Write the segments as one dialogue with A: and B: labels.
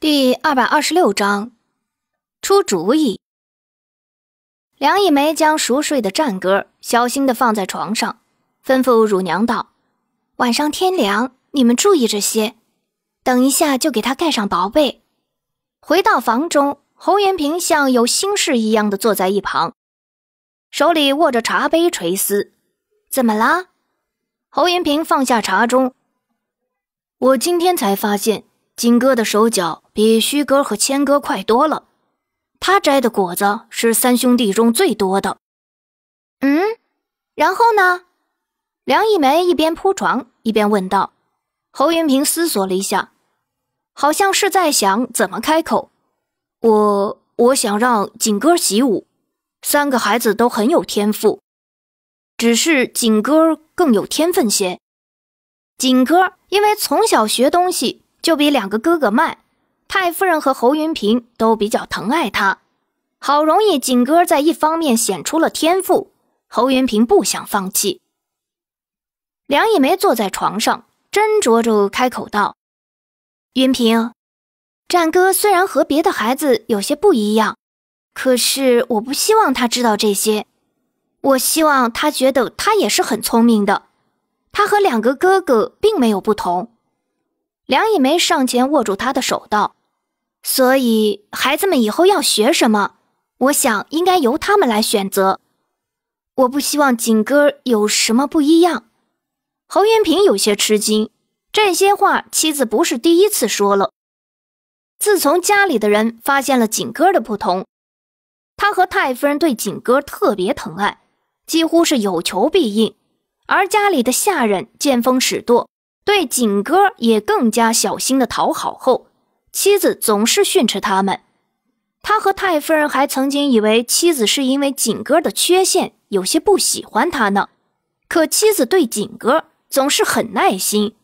A: 第二百二十六章出主意。梁一梅将熟睡的战歌小心的放在床上，吩咐乳娘道：“晚上天凉，你们注意这些，等一下就给他盖上薄被。”回到房中，侯元平像有心事一样的坐在一旁，手里握着茶杯垂思：“怎么啦？”侯元平放下茶盅：“我今天才发现。”景哥的手脚比虚哥和谦哥快多了，他摘的果子是三兄弟中最多的。嗯，然后呢？梁一梅一边铺床一边问道。侯云平思索了一下，好像是在想怎么开口。我我想让锦哥习武，三个孩子都很有天赋，只是锦哥更有天分些。锦哥因为从小学东西。就比两个哥哥慢，太夫人和侯云平都比较疼爱他。好容易锦哥在一方面显出了天赋，侯云平不想放弃。梁以梅坐在床上，斟酌着开口道：“云平，战哥虽然和别的孩子有些不一样，可是我不希望他知道这些。我希望他觉得他也是很聪明的，他和两个哥哥并没有不同。”梁以梅上前握住他的手，道：“所以孩子们以后要学什么，我想应该由他们来选择。我不希望景哥有什么不一样。”侯元平有些吃惊，这些话妻子不是第一次说了。自从家里的人发现了景哥的不同，他和太夫人对景哥特别疼爱，几乎是有求必应，而家里的下人见风使舵。对锦哥也更加小心的讨好后，妻子总是训斥他们。他和太夫人还曾经以为妻子是因为锦哥的缺陷有些不喜欢他呢。可妻子对锦哥总是很耐心。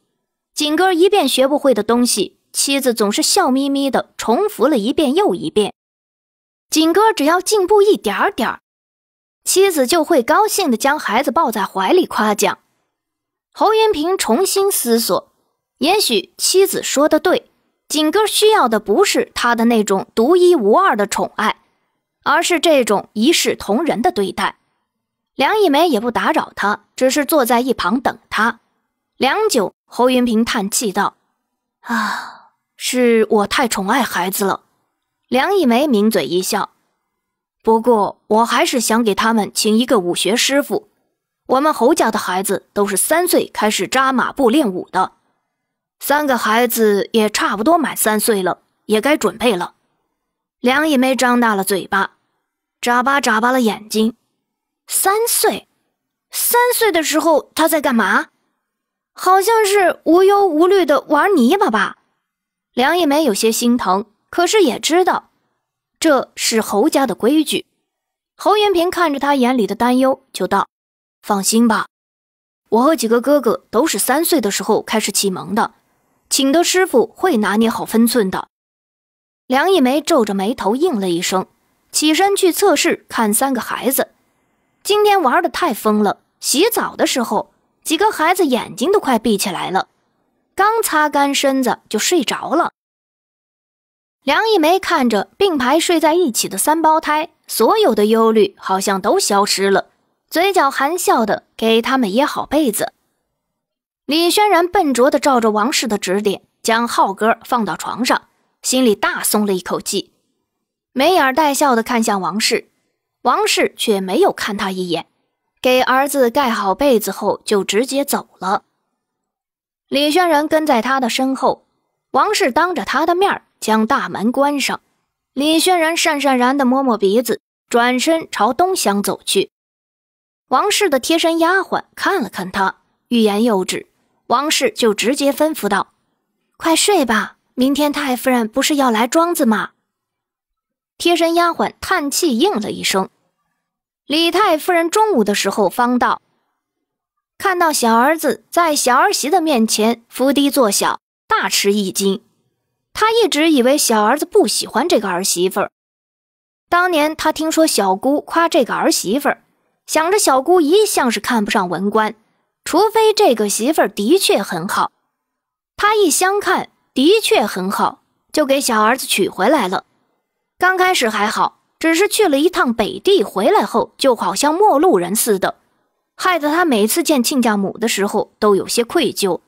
A: 锦哥一遍学不会的东西，妻子总是笑眯眯的重复了一遍又一遍。锦哥只要进步一点点，妻子就会高兴的将孩子抱在怀里夸奖。侯云平重新思索，也许妻子说的对，景哥需要的不是他的那种独一无二的宠爱，而是这种一视同仁的对待。梁一梅也不打扰他，只是坐在一旁等他。良久，侯云平叹气道：“啊，是我太宠爱孩子了。”梁一梅抿嘴一笑，不过我还是想给他们请一个武学师傅。我们侯家的孩子都是三岁开始扎马步练武的，三个孩子也差不多满三岁了，也该准备了。梁一梅张大了嘴巴，眨巴眨巴了眼睛。三岁，三岁的时候他在干嘛？好像是无忧无虑的玩泥巴吧。梁一梅有些心疼，可是也知道这是侯家的规矩。侯云平看着她眼里的担忧，就道。放心吧，我和几个哥哥都是三岁的时候开始启蒙的，请的师傅会拿捏好分寸的。梁一梅皱着眉头应了一声，起身去测试看三个孩子。今天玩的太疯了，洗澡的时候几个孩子眼睛都快闭起来了，刚擦干身子就睡着了。梁一梅看着并排睡在一起的三胞胎，所有的忧虑好像都消失了。嘴角含笑的给他们掖好被子，李轩然笨拙的照着王氏的指点，将浩哥放到床上，心里大松了一口气，眉眼带笑的看向王氏，王氏却没有看他一眼，给儿子盖好被子后就直接走了。李轩然跟在他的身后，王氏当着他的面将大门关上，李轩然讪讪然的摸摸鼻子，转身朝东厢走去。王氏的贴身丫鬟看了看他，欲言又止。王氏就直接吩咐道：“快睡吧，明天太夫人不是要来庄子吗？”贴身丫鬟叹气应了一声。李太夫人中午的时候方到，看到小儿子在小儿媳的面前伏低作小，大吃一惊。她一直以为小儿子不喜欢这个儿媳妇儿，当年她听说小姑夸这个儿媳妇儿。想着小姑一向是看不上文官，除非这个媳妇儿的确很好。他一相看，的确很好，就给小儿子娶回来了。刚开始还好，只是去了一趟北地，回来后就好像陌路人似的，害得他每次见亲家母的时候都有些愧疚。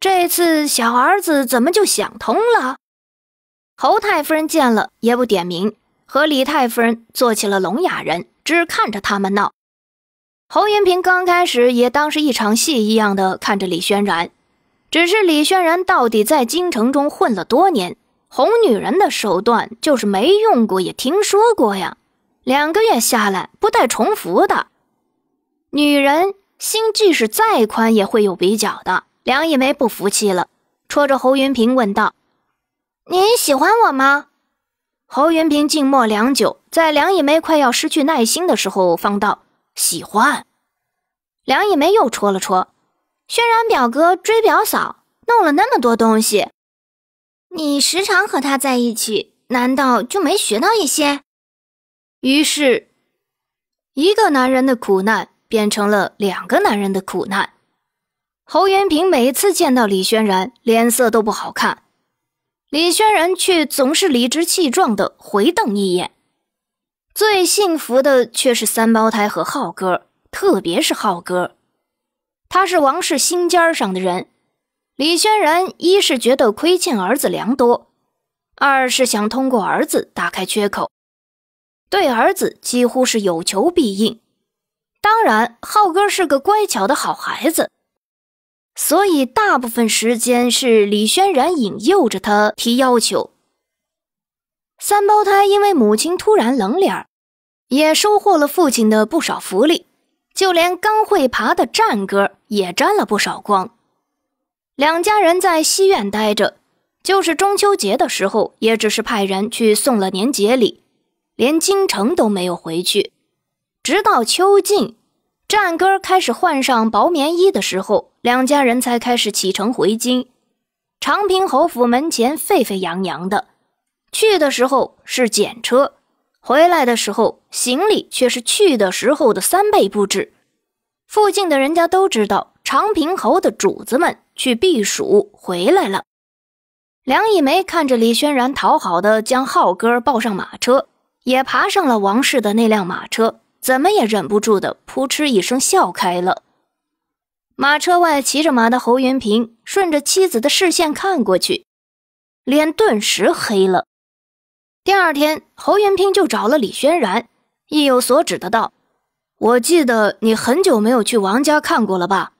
A: 这次小儿子怎么就想通了？侯太夫人见了也不点名，和李太夫人做起了聋哑人，只看着他们闹。侯云平刚开始也当是一场戏一样的看着李轩然，只是李轩然到底在京城中混了多年，哄女人的手段就是没用过也听说过呀。两个月下来不带重复的，女人心即使再宽也会有比较的。梁一梅不服气了，戳着侯云平问道：“您喜欢我吗？”侯云平静默良久，在梁一梅快要失去耐心的时候，方道。喜欢，梁一梅又戳了戳。轩然表哥追表嫂，弄了那么多东西，你时常和他在一起，难道就没学到一些？于是，一个男人的苦难变成了两个男人的苦难。侯元平每次见到李轩然，脸色都不好看，李轩然却总是理直气壮地回瞪一眼。最幸福的却是三胞胎和浩哥，特别是浩哥，他是王氏心尖上的人。李轩然一是觉得亏欠儿子良多，二是想通过儿子打开缺口，对儿子几乎是有求必应。当然，浩哥是个乖巧的好孩子，所以大部分时间是李轩然引诱着他提要求。三胞胎因为母亲突然冷脸儿，也收获了父亲的不少福利，就连刚会爬的战哥也沾了不少光。两家人在西院待着，就是中秋节的时候，也只是派人去送了年节礼，连京城都没有回去。直到秋尽，战哥开始换上薄棉衣的时候，两家人才开始启程回京。长平侯府门前沸沸扬扬的。去的时候是简车，回来的时候行李却是去的时候的三倍不止。附近的人家都知道，长平侯的主子们去避暑回来了。梁以梅看着李轩然讨好的将浩哥抱上马车，也爬上了王氏的那辆马车，怎么也忍不住的扑哧一声笑开了。马车外骑着马的侯云平顺着妻子的视线看过去，脸顿时黑了。第二天，侯元平就找了李轩然，意有所指的道：“我记得你很久没有去王家看过了吧？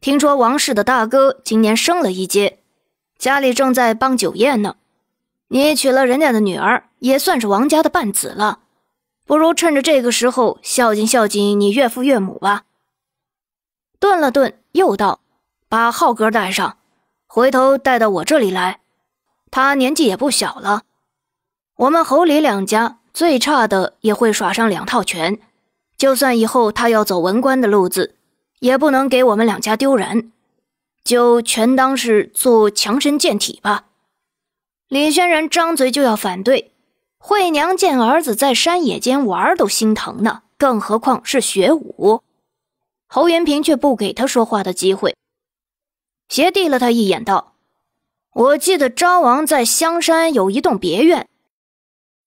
A: 听说王氏的大哥今年升了一阶，家里正在办酒宴呢。你娶了人家的女儿，也算是王家的半子了。不如趁着这个时候孝敬孝敬你岳父岳母吧。”顿了顿，又道：“把浩哥带上，回头带到我这里来。他年纪也不小了。”我们侯李两家最差的也会耍上两套拳，就算以后他要走文官的路子，也不能给我们两家丢人，就全当是做强身健体吧。李轩然张嘴就要反对，惠娘见儿子在山野间玩都心疼呢，更何况是学武。侯元平却不给他说话的机会，斜递了他一眼道：“我记得昭王在香山有一栋别院。”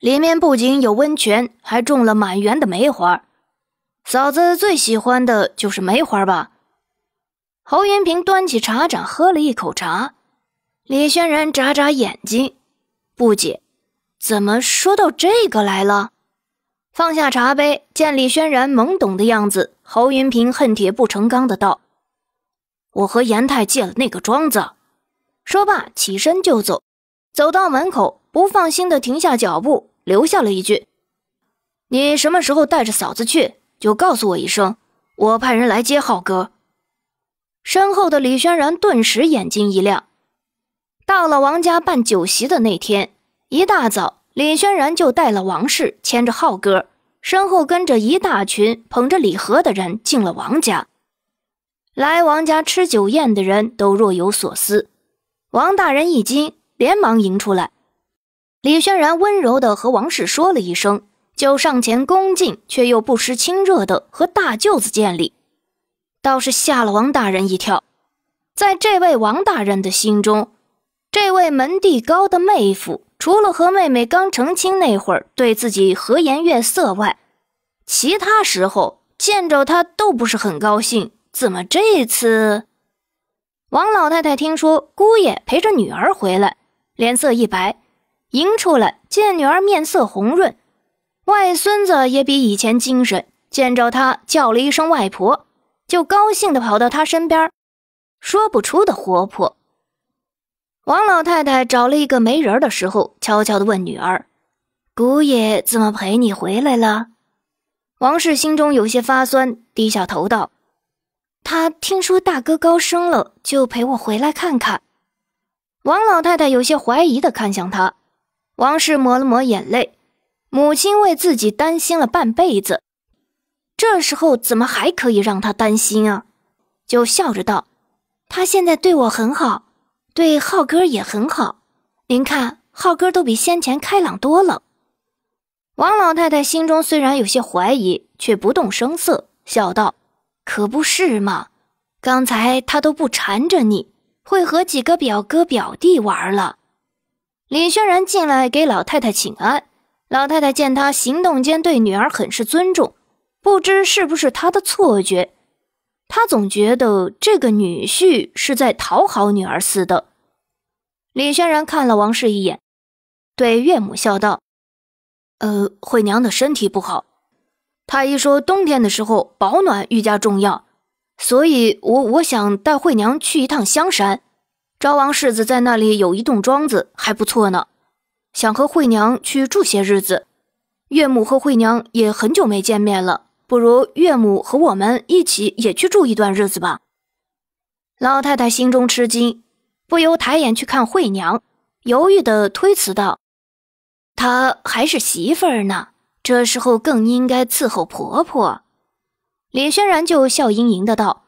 A: 里面不仅有温泉，还种了满园的梅花。嫂子最喜欢的就是梅花吧？侯云平端起茶盏，喝了一口茶。李轩然眨眨眼睛，不解，怎么说到这个来了？放下茶杯，见李轩然懵懂的样子，侯云平恨铁不成钢的道：“我和严太借了那个庄子。”说罢，起身就走。走到门口，不放心的停下脚步。留下了一句：“你什么时候带着嫂子去，就告诉我一声，我派人来接浩哥。”身后的李轩然顿时眼睛一亮。到了王家办酒席的那天，一大早，李轩然就带了王氏，牵着浩哥，身后跟着一大群捧着礼盒的人，进了王家。来王家吃酒宴的人都若有所思，王大人一惊，连忙迎出来。李轩然温柔地和王氏说了一声，就上前恭敬却又不失亲热地和大舅子见礼，倒是吓了王大人一跳。在这位王大人的心中，这位门第高的妹夫，除了和妹妹刚成亲那会儿对自己和颜悦色外，其他时候见着他都不是很高兴。怎么这次？王老太太听说姑爷陪着女儿回来，脸色一白。迎出来，见女儿面色红润，外孙子也比以前精神。见着她，叫了一声“外婆”，就高兴地跑到她身边，说不出的活泼。王老太太找了一个没人的时候，悄悄地问女儿：“姑爷怎么陪你回来了？”王氏心中有些发酸，低下头道：“他听说大哥高升了，就陪我回来看看。”王老太太有些怀疑地看向他。王氏抹了抹眼泪，母亲为自己担心了半辈子，这时候怎么还可以让她担心啊？就笑着道：“他现在对我很好，对浩哥也很好。您看，浩哥都比先前开朗多了。”王老太太心中虽然有些怀疑，却不动声色，笑道：“可不是嘛，刚才他都不缠着你，会和几个表哥表弟玩了。”李轩然进来给老太太请安，老太太见他行动间对女儿很是尊重，不知是不是他的错觉，他总觉得这个女婿是在讨好女儿似的。李轩然看了王氏一眼，对岳母笑道：“呃，惠娘的身体不好，太医说冬天的时候保暖愈加重要，所以我我想带惠娘去一趟香山。”昭王世子在那里有一栋庄子，还不错呢。想和惠娘去住些日子。岳母和惠娘也很久没见面了，不如岳母和我们一起也去住一段日子吧。老太太心中吃惊，不由抬眼去看惠娘，犹豫的推辞道：“她还是媳妇儿呢，这时候更应该伺候婆婆。”李轩然就笑盈盈的道：“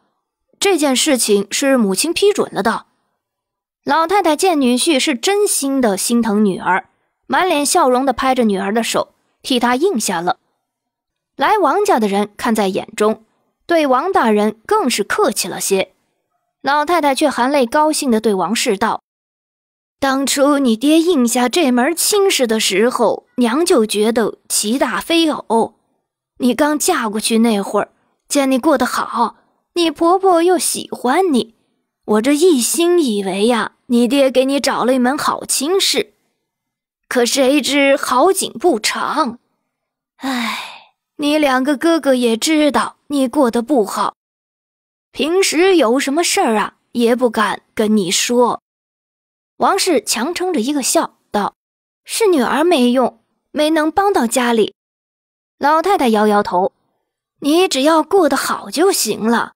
A: 这件事情是母亲批准了的。”老太太见女婿是真心的，心疼女儿，满脸笑容的拍着女儿的手，替她应下了。来王家的人看在眼中，对王大人更是客气了些。老太太却含泪高兴的对王氏道：“当初你爹应下这门亲事的时候，娘就觉得奇大非偶。你刚嫁过去那会儿，见你过得好，你婆婆又喜欢你。”我这一心以为呀，你爹给你找了一门好亲事，可谁知好景不长。唉，你两个哥哥也知道你过得不好，平时有什么事儿啊也不敢跟你说。王氏强撑着一个笑，道：“是女儿没用，没能帮到家里。”老太太摇摇头：“你只要过得好就行了。”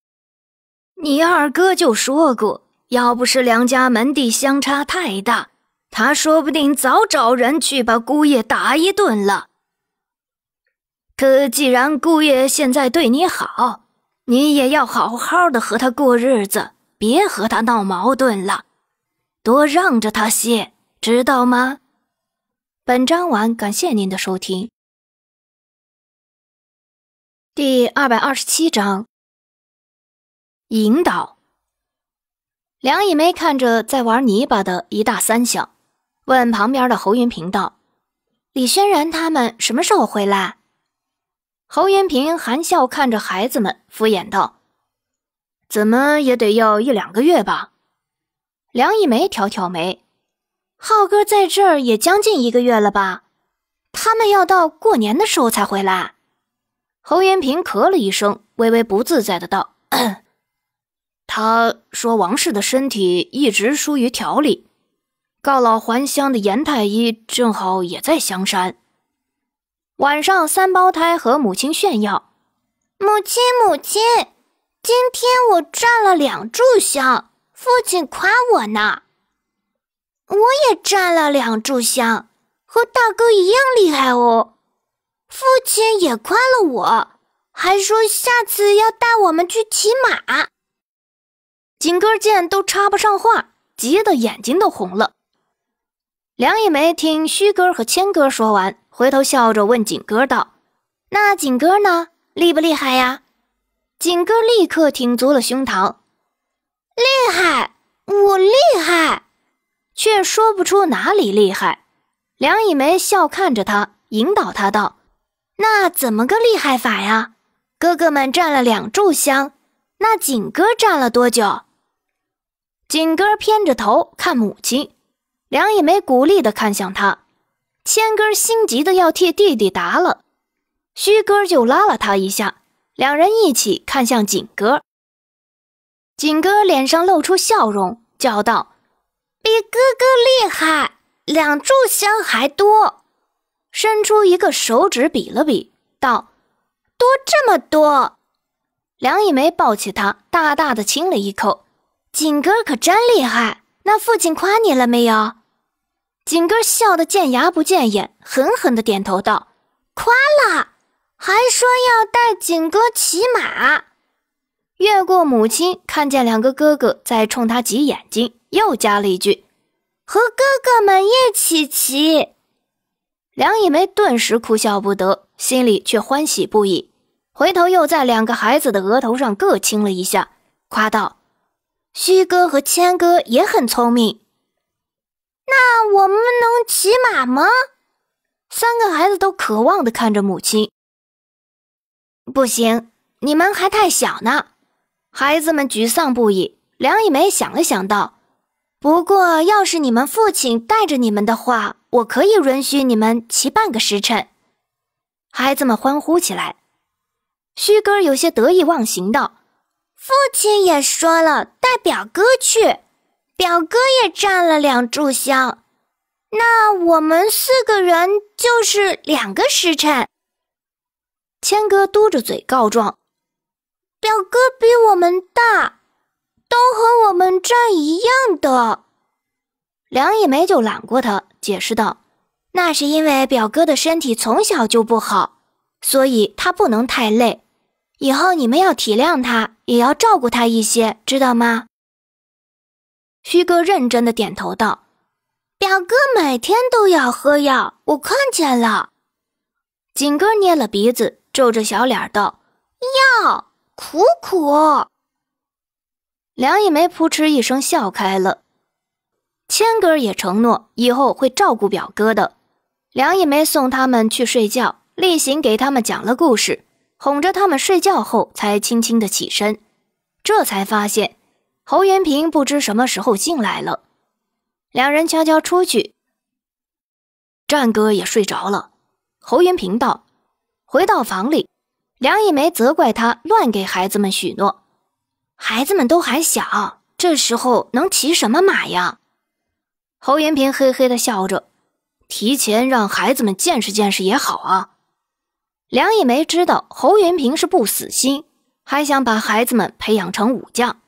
A: 你二哥就说过，要不是两家门第相差太大，他说不定早找人去把姑爷打一顿了。可既然姑爷现在对你好，你也要好好的和他过日子，别和他闹矛盾了，多让着他些，知道吗？本章完，感谢您的收听。第二百二十七章。引导梁以梅看着在玩泥巴的一大三小，问旁边的侯云平道：“李轩然他们什么时候回来？”侯云平含笑看着孩子们，敷衍道：“怎么也得要一两个月吧。”梁以梅挑挑眉：“浩哥在这儿也将近一个月了吧？他们要到过年的时候才回来。”侯云平咳了一声，微微不自在的道：“他说：“王氏的身体一直疏于调理。”告老还乡的严太医正好也在香山。晚上，三胞胎和母亲炫耀：“母亲，母亲，今天我占了两炷香，父亲夸我呢。我也占了两炷香，和大哥一样厉害哦。父亲也夸了我，还说下次要带我们去骑马。”景哥见都插不上话，急得眼睛都红了。梁以梅听虚哥和谦哥说完，回头笑着问景哥道：“那景哥呢？厉不厉害呀？”景哥立刻挺足了胸膛：“厉害，我厉害，却说不出哪里厉害。”梁以梅笑看着他，引导他道：“那怎么个厉害法呀？哥哥们占了两炷香，那锦哥占了多久？”锦哥偏着头看母亲，梁一梅鼓励的看向他。千哥心急的要替弟弟答了，虚哥就拉了他一下，两人一起看向锦哥。锦哥脸上露出笑容，叫道：“比哥哥厉害，两炷香还多。”伸出一个手指比了比，道：“多这么多。”梁一梅抱起他，大大的亲了一口。锦哥可真厉害！那父亲夸你了没有？锦哥笑得见牙不见眼，狠狠地点头道：“夸了，还说要带锦哥骑马。”越过母亲，看见两个哥哥在冲他挤眼睛，又加了一句：“和哥哥们一起骑。”梁一梅顿时哭笑不得，心里却欢喜不已。回头又在两个孩子的额头上各亲了一下，夸道。虚哥和谦哥也很聪明，那我们能骑马吗？三个孩子都渴望地看着母亲。不行，你们还太小呢。孩子们沮丧不已。梁以梅想了想，道：“不过，要是你们父亲带着你们的话，我可以允许你们骑半个时辰。”孩子们欢呼起来。虚哥有些得意忘形道。父亲也说了带表哥去，表哥也占了两炷香，那我们四个人就是两个时辰。谦哥嘟着嘴告状，表哥比我们大，都和我们站一样的。梁一梅就揽过他，解释道：“那是因为表哥的身体从小就不好，所以他不能太累。”以后你们要体谅他，也要照顾他一些，知道吗？虚哥认真的点头道：“表哥每天都要喝药，我看见了。”景哥捏了鼻子，皱着小脸道：“药苦苦。”梁一梅扑哧一声笑开了。千哥也承诺以后会照顾表哥的。梁一梅送他们去睡觉，例行给他们讲了故事。哄着他们睡觉后，才轻轻的起身，这才发现侯元平不知什么时候进来了。两人悄悄出去，战哥也睡着了。侯元平道：“回到房里，梁一梅责怪他乱给孩子们许诺，孩子们都还小，这时候能骑什么马呀？”侯元平嘿嘿的笑着：“提前让孩子们见识见识也好啊。”梁一梅知道侯云平是不死心，还想把孩子们培养成武将。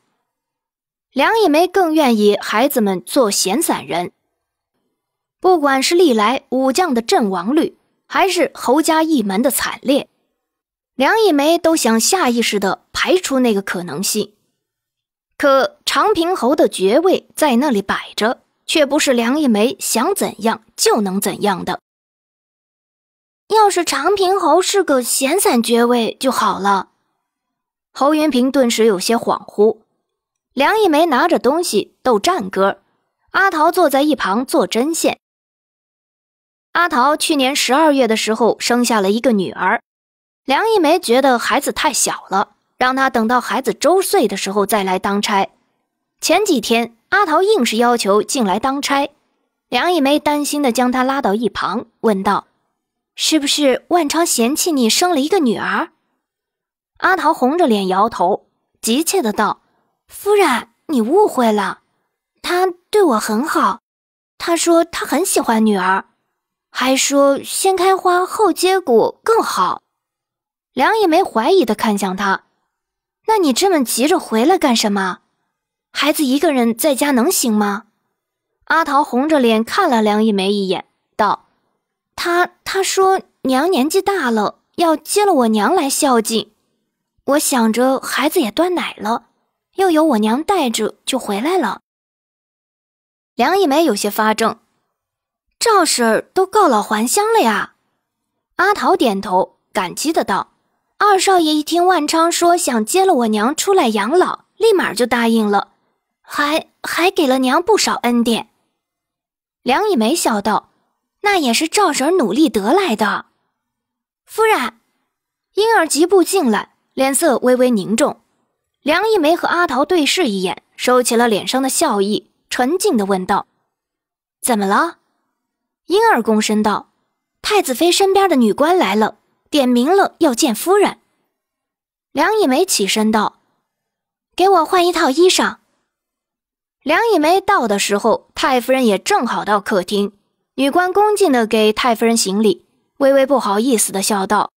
A: 梁一梅更愿意孩子们做闲散人。不管是历来武将的阵亡率，还是侯家一门的惨烈，梁一梅都想下意识地排除那个可能性。可长平侯的爵位在那里摆着，却不是梁一梅想怎样就能怎样的。要是长平侯是个闲散爵位就好了。侯云平顿时有些恍惚。梁一梅拿着东西逗战哥，阿桃坐在一旁做针线。阿桃去年十二月的时候生下了一个女儿，梁一梅觉得孩子太小了，让她等到孩子周岁的时候再来当差。前几天阿桃硬是要求进来当差，梁一梅担心的将她拉到一旁问道。是不是万昌嫌弃你生了一个女儿？阿桃红着脸摇头，急切的道：“夫人，你误会了，他对我很好，他说他很喜欢女儿，还说先开花后结果更好。”梁一梅怀疑的看向他：“那你这么急着回来干什么？孩子一个人在家能行吗？”阿桃红着脸看了梁一梅一眼。他他说娘年纪大了，要接了我娘来孝敬。我想着孩子也断奶了，又有我娘带着，就回来了。梁一梅有些发怔：“赵婶儿都告老还乡了呀？”阿桃点头，感激的道：“二少爷一听万昌说想接了我娘出来养老，立马就答应了，还还给了娘不少恩典。”梁一梅笑道。那也是赵婶儿努力得来的。夫人，婴儿疾步进来，脸色微微凝重。梁一梅和阿桃对视一眼，收起了脸上的笑意，沉静地问道：“怎么了？”婴儿躬身道：“太子妃身边的女官来了，点名了要见夫人。”梁一梅起身道：“给我换一套衣裳。”梁一梅到的时候，太夫人也正好到客厅。女官恭敬地给太夫人行礼，微微不好意思地笑道：“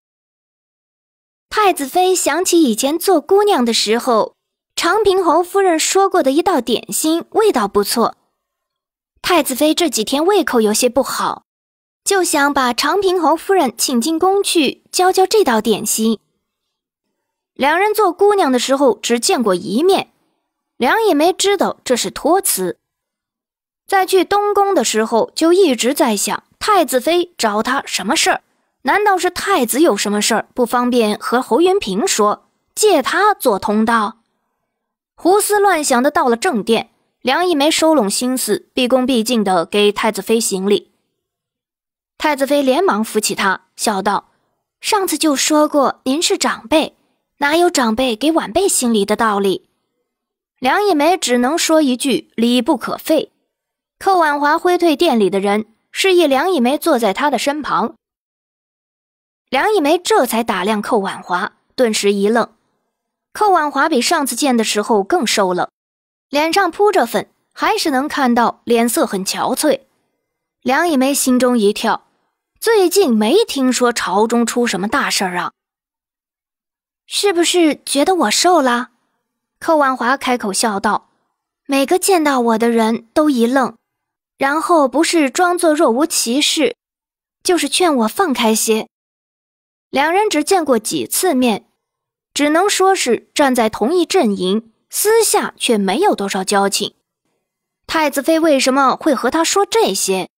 A: 太子妃想起以前做姑娘的时候，长平侯夫人说过的一道点心，味道不错。太子妃这几天胃口有些不好，就想把长平侯夫人请进宫去教教这道点心。两人做姑娘的时候只见过一面，两也没知道这是托词。”在去东宫的时候，就一直在想太子妃找他什么事儿？难道是太子有什么事儿不方便和侯云平说，借他做通道？胡思乱想的到了正殿，梁一梅收拢心思，毕恭毕敬的给太子妃行礼。太子妃连忙扶起他，笑道：“上次就说过，您是长辈，哪有长辈给晚辈行礼的道理？”梁一梅只能说一句：“礼不可废。”寇婉华挥退店里的人，示意梁以梅坐在他的身旁。梁以梅这才打量寇婉华，顿时一愣。寇婉华比上次见的时候更瘦了，脸上扑着粉，还是能看到脸色很憔悴。梁以梅心中一跳，最近没听说朝中出什么大事儿啊？是不是觉得我瘦了？寇婉华开口笑道。每个见到我的人都一愣。然后不是装作若无其事，就是劝我放开些。两人只见过几次面，只能说是站在同一阵营，私下却没有多少交情。太子妃为什么会和他说这些？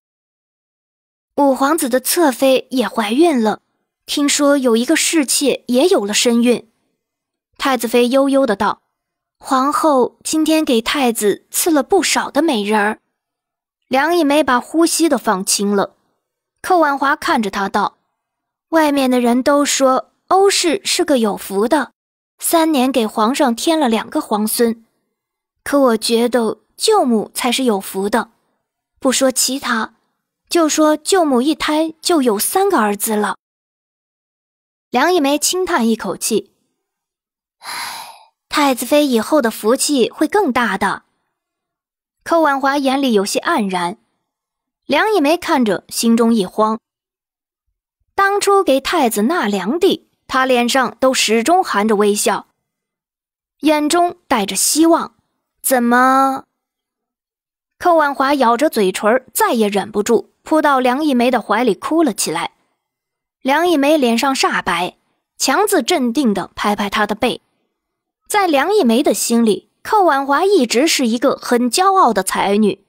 A: 五皇子的侧妃也怀孕了，听说有一个侍妾也有了身孕。太子妃悠悠的道：“皇后今天给太子赐了不少的美人儿。”梁一梅把呼吸都放轻了。寇婉华看着她道：“外面的人都说欧氏是个有福的，三年给皇上添了两个皇孙。可我觉得舅母才是有福的。不说其他，就说舅母一胎就有三个儿子了。”梁一梅轻叹一口气：“唉，太子妃以后的福气会更大的。”寇婉华眼里有些黯然，梁一梅看着，心中一慌。当初给太子纳凉地，他脸上都始终含着微笑，眼中带着希望。怎么？寇婉华咬着嘴唇，再也忍不住，扑到梁一梅的怀里哭了起来。梁一梅脸上煞白，强自镇定地拍拍他的背。在梁一梅的心里。寇婉华一直是一个很骄傲的才女，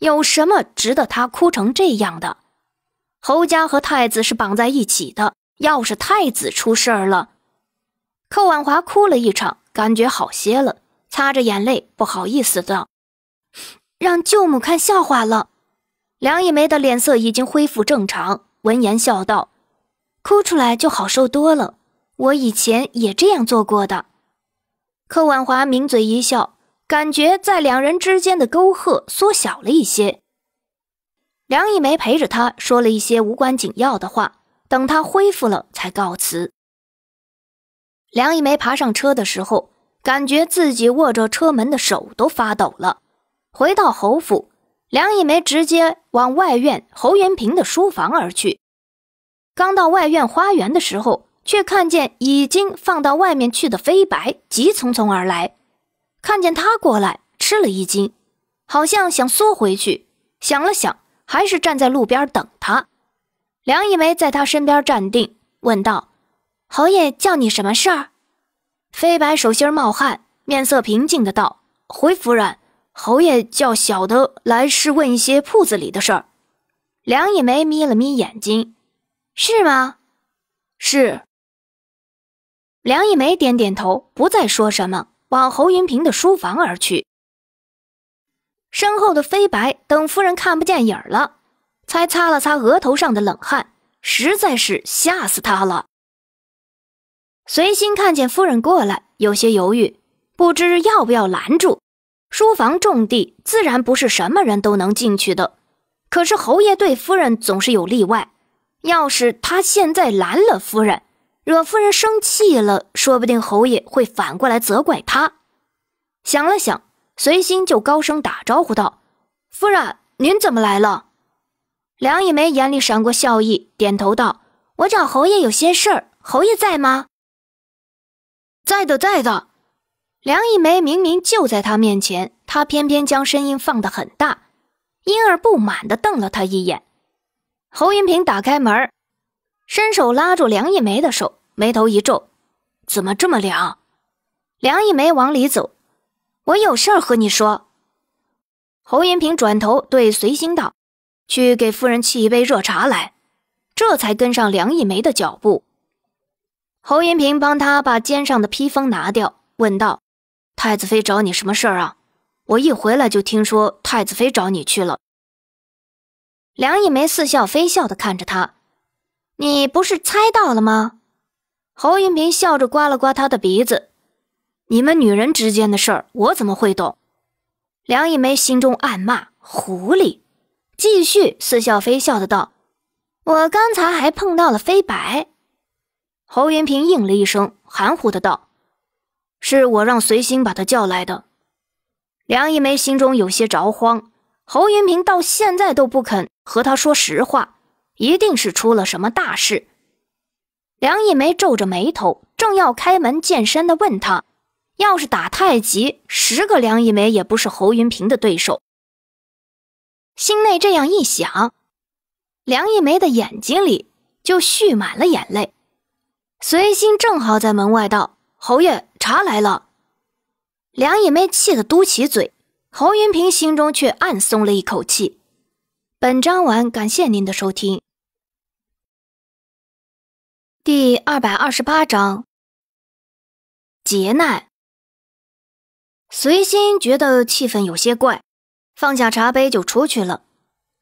A: 有什么值得她哭成这样的？侯家和太子是绑在一起的，要是太子出事儿了，寇婉华哭了一场，感觉好些了，擦着眼泪，不好意思道：“让舅母看笑话了。”梁以梅的脸色已经恢复正常，闻言笑道：“哭出来就好受多了，我以前也这样做过的。”柯婉华抿嘴一笑，感觉在两人之间的沟壑缩小了一些。梁一梅陪着他说了一些无关紧要的话，等他恢复了才告辞。梁一梅爬上车的时候，感觉自己握着车门的手都发抖了。回到侯府，梁一梅直接往外院侯元平的书房而去。刚到外院花园的时候。却看见已经放到外面去的飞白急匆匆而来，看见他过来吃了一惊，好像想缩回去，想了想，还是站在路边等他。梁一梅在他身边站定，问道：“侯爷叫你什么事儿？”飞白手心冒汗，面色平静的道：“回夫人，侯爷叫小的来是问一些铺子里的事儿。”梁一梅眯了眯眼睛：“是吗？是。”梁一梅点点头，不再说什么，往侯云平的书房而去。身后的飞白等夫人看不见影儿了，才擦了擦额头上的冷汗，实在是吓死他了。随心看见夫人过来，有些犹豫，不知要不要拦住。书房重地，自然不是什么人都能进去的。可是侯爷对夫人总是有例外，要是他现在拦了夫人，惹夫人生气了，说不定侯爷会反过来责怪他。想了想，随心就高声打招呼道：“夫人，您怎么来了？”梁一梅眼里闪过笑意，点头道：“我找侯爷有些事儿，侯爷在吗？”“在的，在的。”梁一梅明明就在他面前，他偏偏将声音放得很大，因而不满地瞪了他一眼。侯云平打开门。伸手拉住梁一梅的手，眉头一皱：“怎么这么凉？”梁一梅往里走：“我有事儿和你说。”侯银平转头对随心道：“去给夫人沏一杯热茶来。”这才跟上梁一梅的脚步。侯银平帮他把肩上的披风拿掉，问道：“太子妃找你什么事儿啊？”我一回来就听说太子妃找你去了。梁一梅似笑非笑地看着他。你不是猜到了吗？侯云平笑着刮了刮他的鼻子。你们女人之间的事儿，我怎么会懂？梁一梅心中暗骂狐狸，继续似笑非笑的道：“我刚才还碰到了飞白。”侯云平应了一声，含糊的道：“是我让随心把他叫来的。”梁一梅心中有些着慌，侯云平到现在都不肯和他说实话。一定是出了什么大事。梁一梅皱着眉头，正要开门见山的问他：“要是打太极，十个梁一梅也不是侯云平的对手。”心内这样一想，梁一梅的眼睛里就蓄满了眼泪。随心正好在门外道：“侯爷，茶来了。”梁一梅气得嘟起嘴，侯云平心中却暗松了一口气。本章完，感谢您的收听。第二百二十八章，劫难。随心觉得气氛有些怪，放下茶杯就出去了。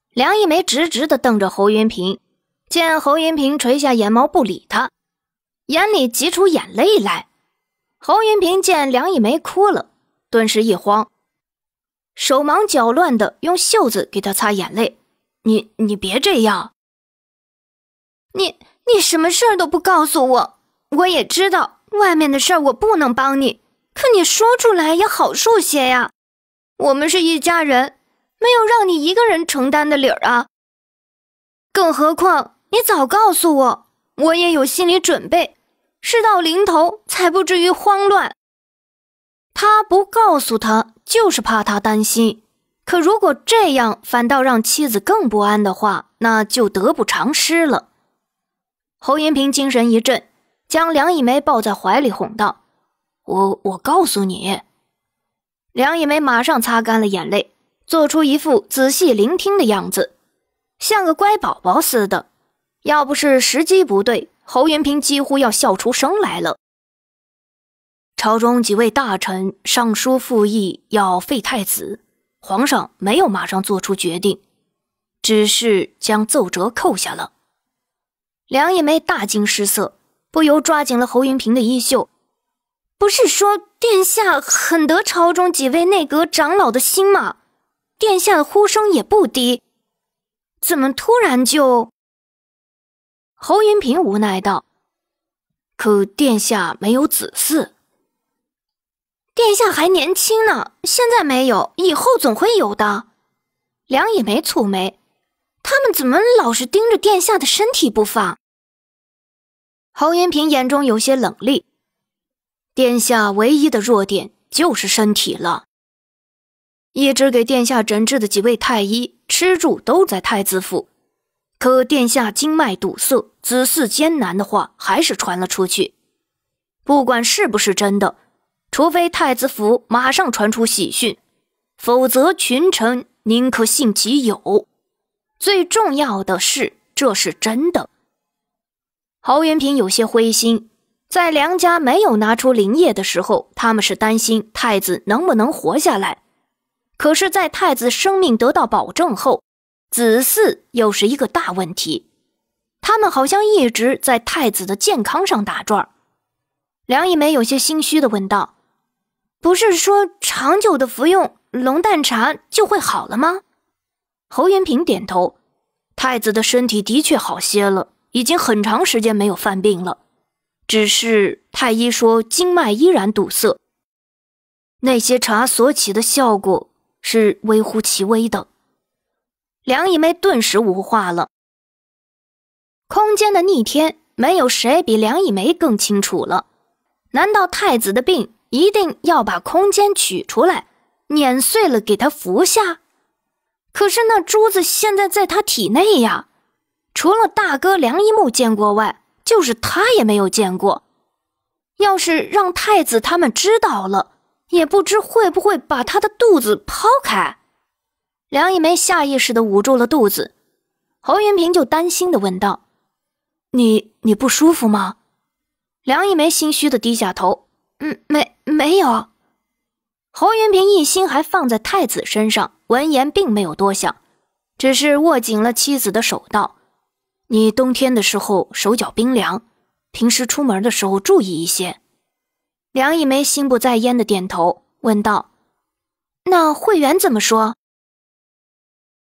A: 梁一梅直直的瞪着侯云平，见侯云平垂下眼眸不理他，眼里挤出眼泪来。侯云平见梁一梅哭了，顿时一慌，手忙脚乱的用袖子给她擦眼泪：“你你别这样，你。”你什么事儿都不告诉我，我也知道外面的事儿我不能帮你，可你说出来也好受些呀。我们是一家人，没有让你一个人承担的理儿啊。更何况你早告诉我，我也有心理准备，事到临头才不至于慌乱。他不告诉他，就是怕他担心，可如果这样反倒让妻子更不安的话，那就得不偿失了。侯延平精神一振，将梁以梅抱在怀里哄道：“我，我告诉你。”梁以梅马上擦干了眼泪，做出一副仔细聆听的样子，像个乖宝宝似的。要不是时机不对，侯延平几乎要笑出声来了。朝中几位大臣上书复议，要废太子，皇上没有马上做出决定，只是将奏折扣下了。梁以梅大惊失色，不由抓紧了侯云平的衣袖：“不是说殿下很得朝中几位内阁长老的心吗？殿下的呼声也不低，怎么突然就……”侯云平无奈道：“可殿下没有子嗣，殿下还年轻呢，现在没有，以后总会有的。”梁以梅蹙眉。他们怎么老是盯着殿下的身体不放？侯延平眼中有些冷厉。殿下唯一的弱点就是身体了。一直给殿下诊治的几位太医，吃住都在太子府。可殿下经脉堵塞，子嗣艰难的话，还是传了出去。不管是不是真的，除非太子府马上传出喜讯，否则群臣宁可信其有。最重要的是，这是真的。侯元平有些灰心。在梁家没有拿出灵液的时候，他们是担心太子能不能活下来；可是，在太子生命得到保证后，子嗣又是一个大问题。他们好像一直在太子的健康上打转。梁一梅有些心虚的问道：“不是说长久的服用龙胆茶就会好了吗？”侯延平点头，太子的身体的确好些了，已经很长时间没有犯病了。只是太医说经脉依然堵塞，那些茶所起的效果是微乎其微的。梁一梅顿时无话了。空间的逆天，没有谁比梁以梅更清楚了。难道太子的病一定要把空间取出来，碾碎了给他服下？可是那珠子现在在他体内呀，除了大哥梁一木见过外，就是他也没有见过。要是让太子他们知道了，也不知会不会把他的肚子抛开。梁一梅下意识地捂住了肚子，侯云平就担心地问道：“你你不舒服吗？”梁一梅心虚地低下头：“嗯，没没有。”侯云平一心还放在太子身上，闻言并没有多想，只是握紧了妻子的手，道：“你冬天的时候手脚冰凉，平时出门的时候注意一些。”梁一梅心不在焉的点头，问道：“那慧远怎么说？”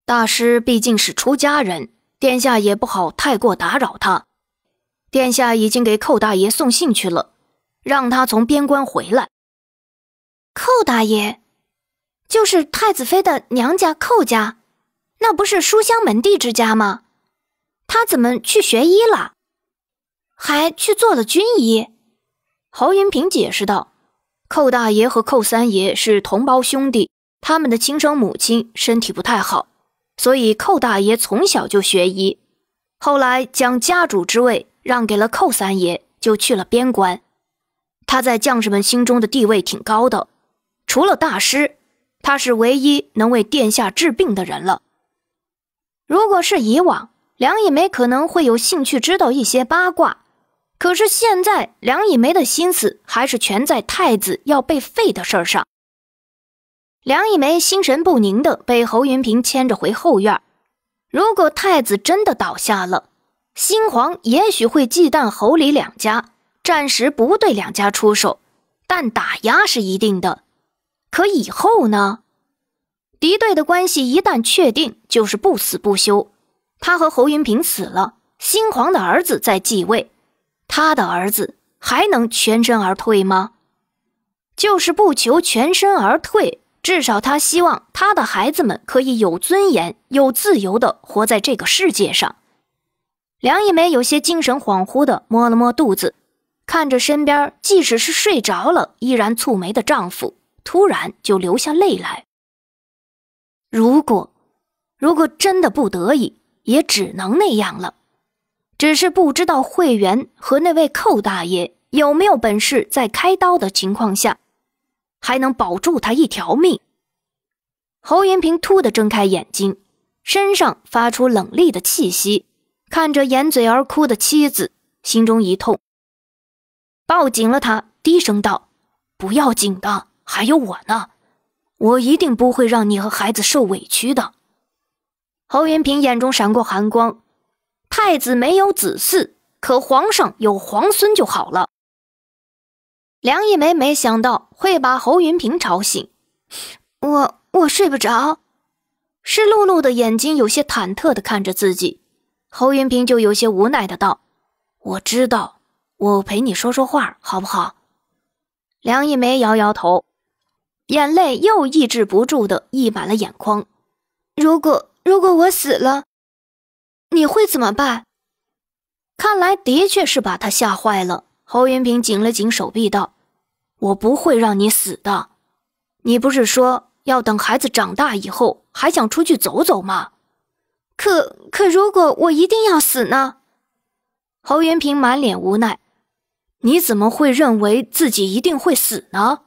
A: 大师毕竟是出家人，殿下也不好太过打扰他。殿下已经给寇大爷送信去了，让他从边关回来。寇大爷，就是太子妃的娘家寇家，那不是书香门第之家吗？他怎么去学医了，还去做了军医？侯云平解释道：“寇大爷和寇三爷是同胞兄弟，他们的亲生母亲身体不太好，所以寇大爷从小就学医，后来将家主之位让给了寇三爷，就去了边关。他在将士们心中的地位挺高的。”除了大师，他是唯一能为殿下治病的人了。如果是以往，梁以梅可能会有兴趣知道一些八卦，可是现在梁以梅的心思还是全在太子要被废的事儿上。梁以梅心神不宁的被侯云平牵着回后院。如果太子真的倒下了，新皇也许会忌惮侯李两家，暂时不对两家出手，但打压是一定的。可以后呢？敌对的关系一旦确定，就是不死不休。他和侯云平死了，新皇的儿子在继位，他的儿子还能全身而退吗？就是不求全身而退，至少他希望他的孩子们可以有尊严、有自由地活在这个世界上。梁一梅有些精神恍惚地摸了摸肚子，看着身边，即使是睡着了，依然蹙眉的丈夫。突然就流下泪来。如果，如果真的不得已，也只能那样了。只是不知道会员和那位寇大爷有没有本事，在开刀的情况下，还能保住他一条命。侯银平突的睁开眼睛，身上发出冷厉的气息，看着掩嘴而哭的妻子，心中一痛，抱紧了她，低声道：“不要紧的。”还有我呢，我一定不会让你和孩子受委屈的。侯云平眼中闪过寒光，太子没有子嗣，可皇上有皇孙就好了。梁一梅没想到会把侯云平吵醒，我我睡不着，湿漉漉的眼睛有些忐忑的看着自己。侯云平就有些无奈的道：“我知道，我陪你说说话，好不好？”梁一梅摇摇头。眼泪又抑制不住的溢满了眼眶。如果如果我死了，你会怎么办？看来的确是把他吓坏了。侯云平紧了紧手臂，道：“我不会让你死的。你不是说要等孩子长大以后，还想出去走走吗？可可如果我一定要死呢？”侯云平满脸无奈：“你怎么会认为自己一定会死呢？”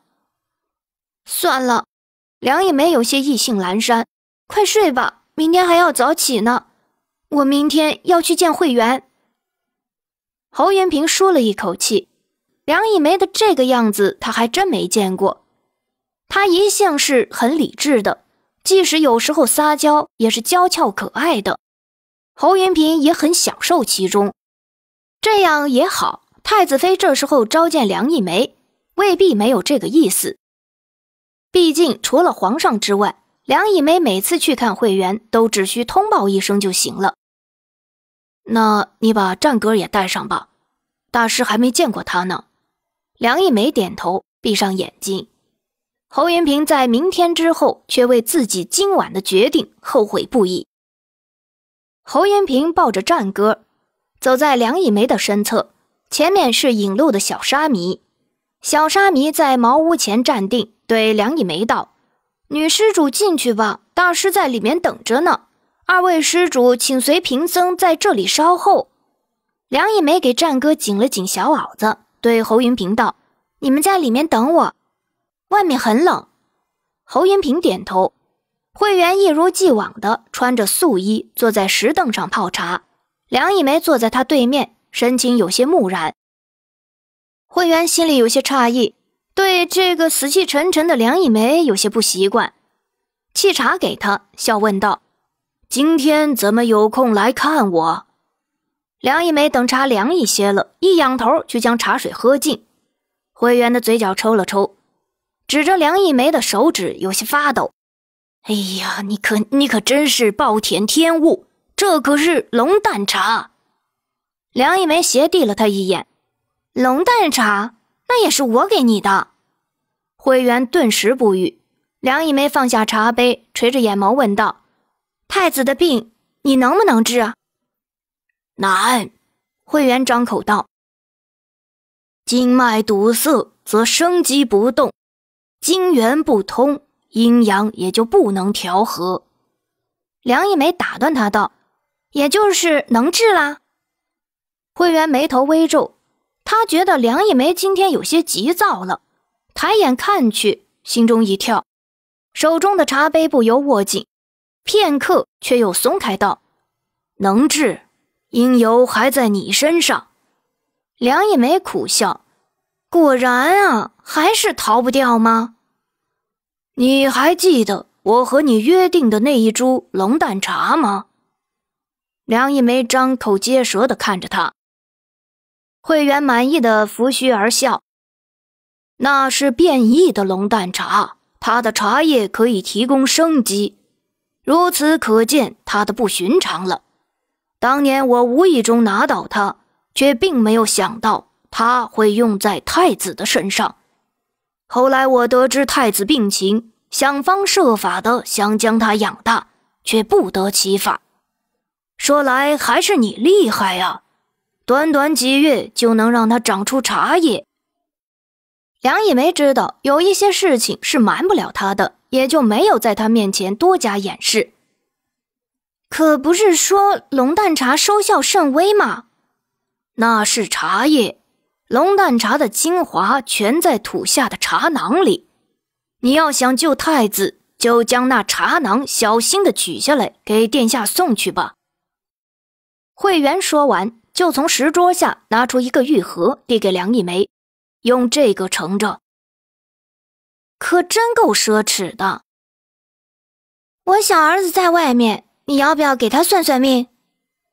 A: 算了，梁一梅有些意兴阑珊，快睡吧，明天还要早起呢。我明天要去见会员。侯云平舒了一口气，梁一梅的这个样子他还真没见过。他一向是很理智的，即使有时候撒娇，也是娇俏可爱的。侯云平也很享受其中，这样也好。太子妃这时候召见梁一梅，未必没有这个意思。毕竟，除了皇上之外，梁以梅每次去看会员都只需通报一声就行了。那你把战歌也带上吧，大师还没见过他呢。梁以梅点头，闭上眼睛。侯云平在明天之后，却为自己今晚的决定后悔不已。侯云平抱着战歌，走在梁以梅的身侧，前面是引路的小沙弥。小沙弥在茅屋前站定。对梁以梅道：“女施主进去吧，大师在里面等着呢。二位施主，请随贫僧在这里稍候。”梁以梅给战哥紧了紧小袄子，对侯云平道：“你们在里面等我，外面很冷。”侯云平点头。会员一如既往的穿着素衣，坐在石凳上泡茶。梁以梅坐在他对面，神情有些木然。会员心里有些诧异。对这个死气沉沉的梁一梅有些不习惯，沏茶给她，笑问道：“今天怎么有空来看我？”梁一梅等茶凉一些了，一仰头就将茶水喝尽。会员的嘴角抽了抽，指着梁一梅的手指有些发抖：“哎呀，你可你可真是暴殄天物，这可是龙蛋茶。”梁一梅斜睨了他一眼：“龙蛋茶。”那也是我给你的。慧圆顿时不语。梁一梅放下茶杯，垂着眼眸问道：“太子的病，你能不能治啊？”“难。”慧圆张口道，“经脉堵塞，则生机不动；经源不通，阴阳也就不能调和。”梁一梅打断他道：“也就是能治啦。”慧圆眉头微皱。他觉得梁一梅今天有些急躁了，抬眼看去，心中一跳，手中的茶杯不由握紧，片刻却又松开，道：“能治，因由还在你身上。”梁一梅苦笑：“果然啊，还是逃不掉吗？”你还记得我和你约定的那一株龙胆茶吗？”梁一梅张口结舌地看着他。会员满意的拂须而笑，那是变异的龙蛋茶，它的茶叶可以提供生机，如此可见它的不寻常了。当年我无意中拿到它，却并没有想到它会用在太子的身上。后来我得知太子病情，想方设法的想将它养大，却不得其法。说来还是你厉害呀。短短几月就能让它长出茶叶，梁以梅知道有一些事情是瞒不了他的，也就没有在他面前多加掩饰。可不是说龙蛋茶收效甚微吗？那是茶叶，龙蛋茶的精华全在土下的茶囊里。你要想救太子，就将那茶囊小心的取下来，给殿下送去吧。会员说完。就从石桌下拿出一个玉盒，递给梁一梅，用这个盛着，可真够奢侈的。我小儿子在外面，你要不要给他算算命？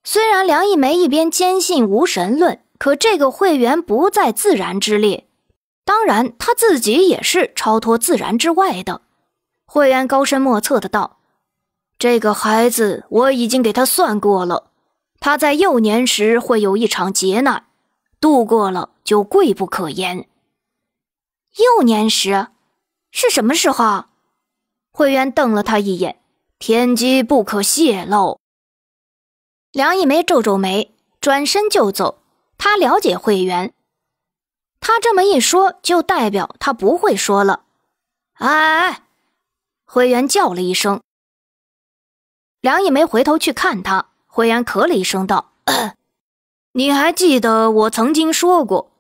A: 虽然梁一梅一边坚信无神论，可这个会员不在自然之列，当然他自己也是超脱自然之外的。会员高深莫测的道：“这个孩子，我已经给他算过了。”他在幼年时会有一场劫难，度过了就贵不可言。幼年时，是什么时候？慧员瞪了他一眼：“天机不可泄露。”梁一梅皱皱眉，转身就走。他了解慧员，他这么一说，就代表他不会说了。哎哎！慧员叫了一声，梁一梅回头去看他。会员咳了一声，道：“你还记得我曾经说过，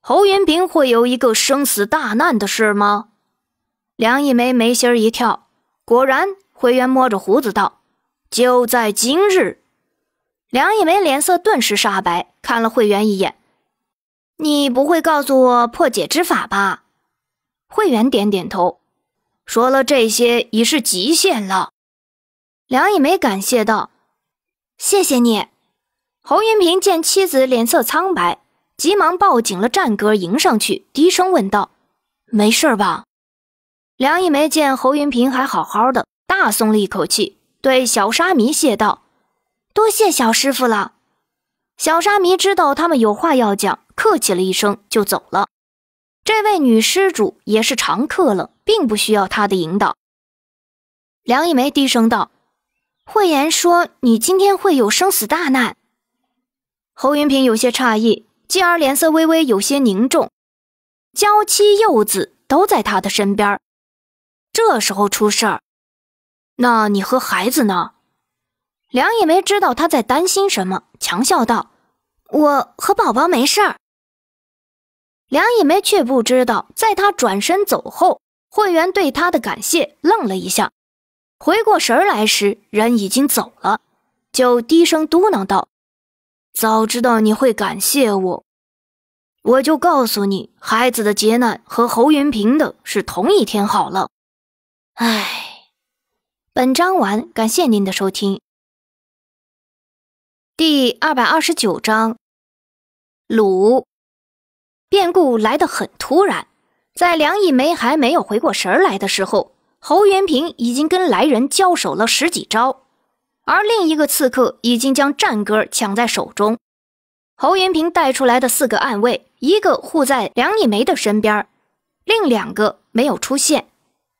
A: 侯云平会有一个生死大难的事吗？”梁一梅眉心一跳，果然，会员摸着胡子道：“就在今日。”梁一梅脸色顿时煞白，看了会员一眼：“你不会告诉我破解之法吧？”会员点点头，说了这些已是极限了。梁一梅感谢道。谢谢你，侯云平见妻子脸色苍白，急忙抱紧了战歌迎上去，低声问道：“没事吧？”梁一梅见侯云平还好好的，大松了一口气，对小沙弥谢道：“多谢小师傅了。”小沙弥知道他们有话要讲，客气了一声就走了。这位女施主也是常客了，并不需要他的引导。梁一梅低声道。慧言说：“你今天会有生死大难。”侯云平有些诧异，继而脸色微微有些凝重。娇妻幼子都在他的身边，这时候出事儿，那你和孩子呢？梁以没知道他在担心什么，强笑道：“我和宝宝没事儿。”梁以梅却不知道，在他转身走后，慧员对他的感谢，愣了一下。回过神来时，人已经走了，就低声嘟囔道：“早知道你会感谢我，我就告诉你孩子的劫难和侯云平的是同一天好了。”哎，本章完，感谢您的收听。第二百二十九章，鲁变故来得很突然，在梁一梅还没有回过神来的时候。侯元平已经跟来人交手了十几招，而另一个刺客已经将战歌抢在手中。侯元平带出来的四个暗卫，一个护在梁一梅的身边，另两个没有出现，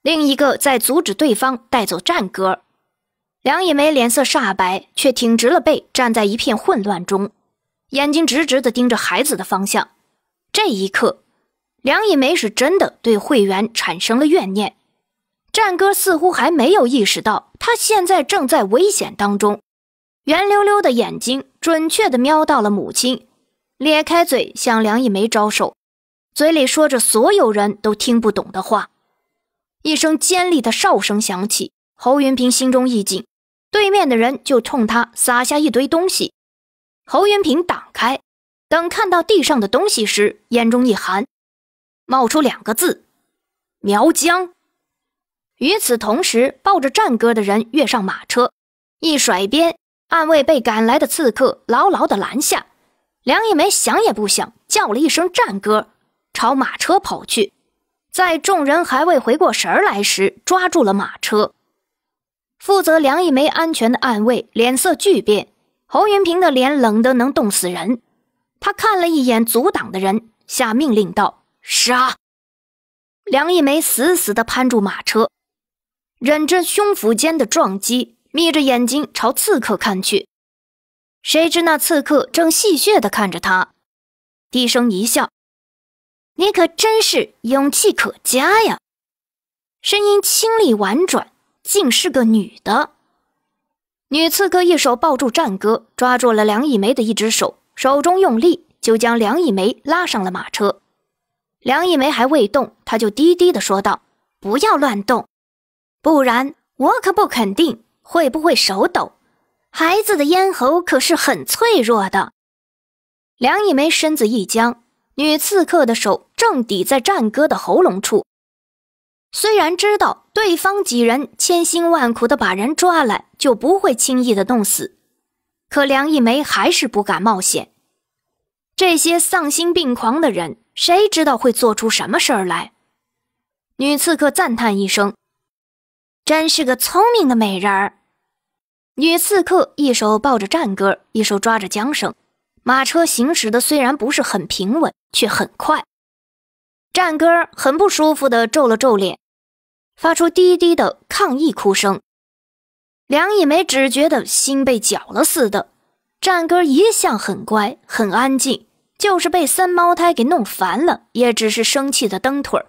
A: 另一个在阻止对方带走战歌。梁一梅脸色煞白，却挺直了背，站在一片混乱中，眼睛直直地盯着孩子的方向。这一刻，梁一梅是真的对会员产生了怨念。战哥似乎还没有意识到，他现在正在危险当中。圆溜溜的眼睛准确地瞄到了母亲，咧开嘴向梁一梅招手，嘴里说着所有人都听不懂的话。一声尖利的哨声响起，侯云平心中一紧，对面的人就冲他撒下一堆东西。侯云平挡开，等看到地上的东西时，眼中一寒，冒出两个字：“苗疆。”与此同时，抱着战歌的人跃上马车，一甩鞭，暗卫被赶来的刺客牢牢地拦下。梁一梅想也不想，叫了一声“战歌”，朝马车跑去。在众人还未回过神来时，抓住了马车。负责梁一梅安全的暗卫脸色巨变，侯云平的脸冷得能冻死人。他看了一眼阻挡的人，下命令道：“杀！”梁一梅死死地攀住马车。忍着胸腹间的撞击，眯着眼睛朝刺客看去。谁知那刺客正戏谑地看着他，低声一笑：“你可真是勇气可嘉呀！”声音清丽婉转，竟是个女的。女刺客一手抱住战哥，抓住了梁以梅的一只手，手中用力，就将梁以梅拉上了马车。梁以梅还未动，她就低低地说道：“不要乱动。”不然，我可不肯定会不会手抖。孩子的咽喉可是很脆弱的。梁一梅身子一僵，女刺客的手正抵在战哥的喉咙处。虽然知道对方几人千辛万苦的把人抓来，就不会轻易的弄死，可梁一梅还是不敢冒险。这些丧心病狂的人，谁知道会做出什么事儿来？女刺客赞叹一声。真是个聪明的美人儿。女刺客一手抱着战歌，一手抓着缰绳，马车行驶的虽然不是很平稳，却很快。战歌很不舒服的皱了皱脸，发出低低的抗议哭声。梁一梅只觉得心被绞了似的。战歌一向很乖，很安静，就是被三胞胎给弄烦了，也只是生气的蹬腿儿，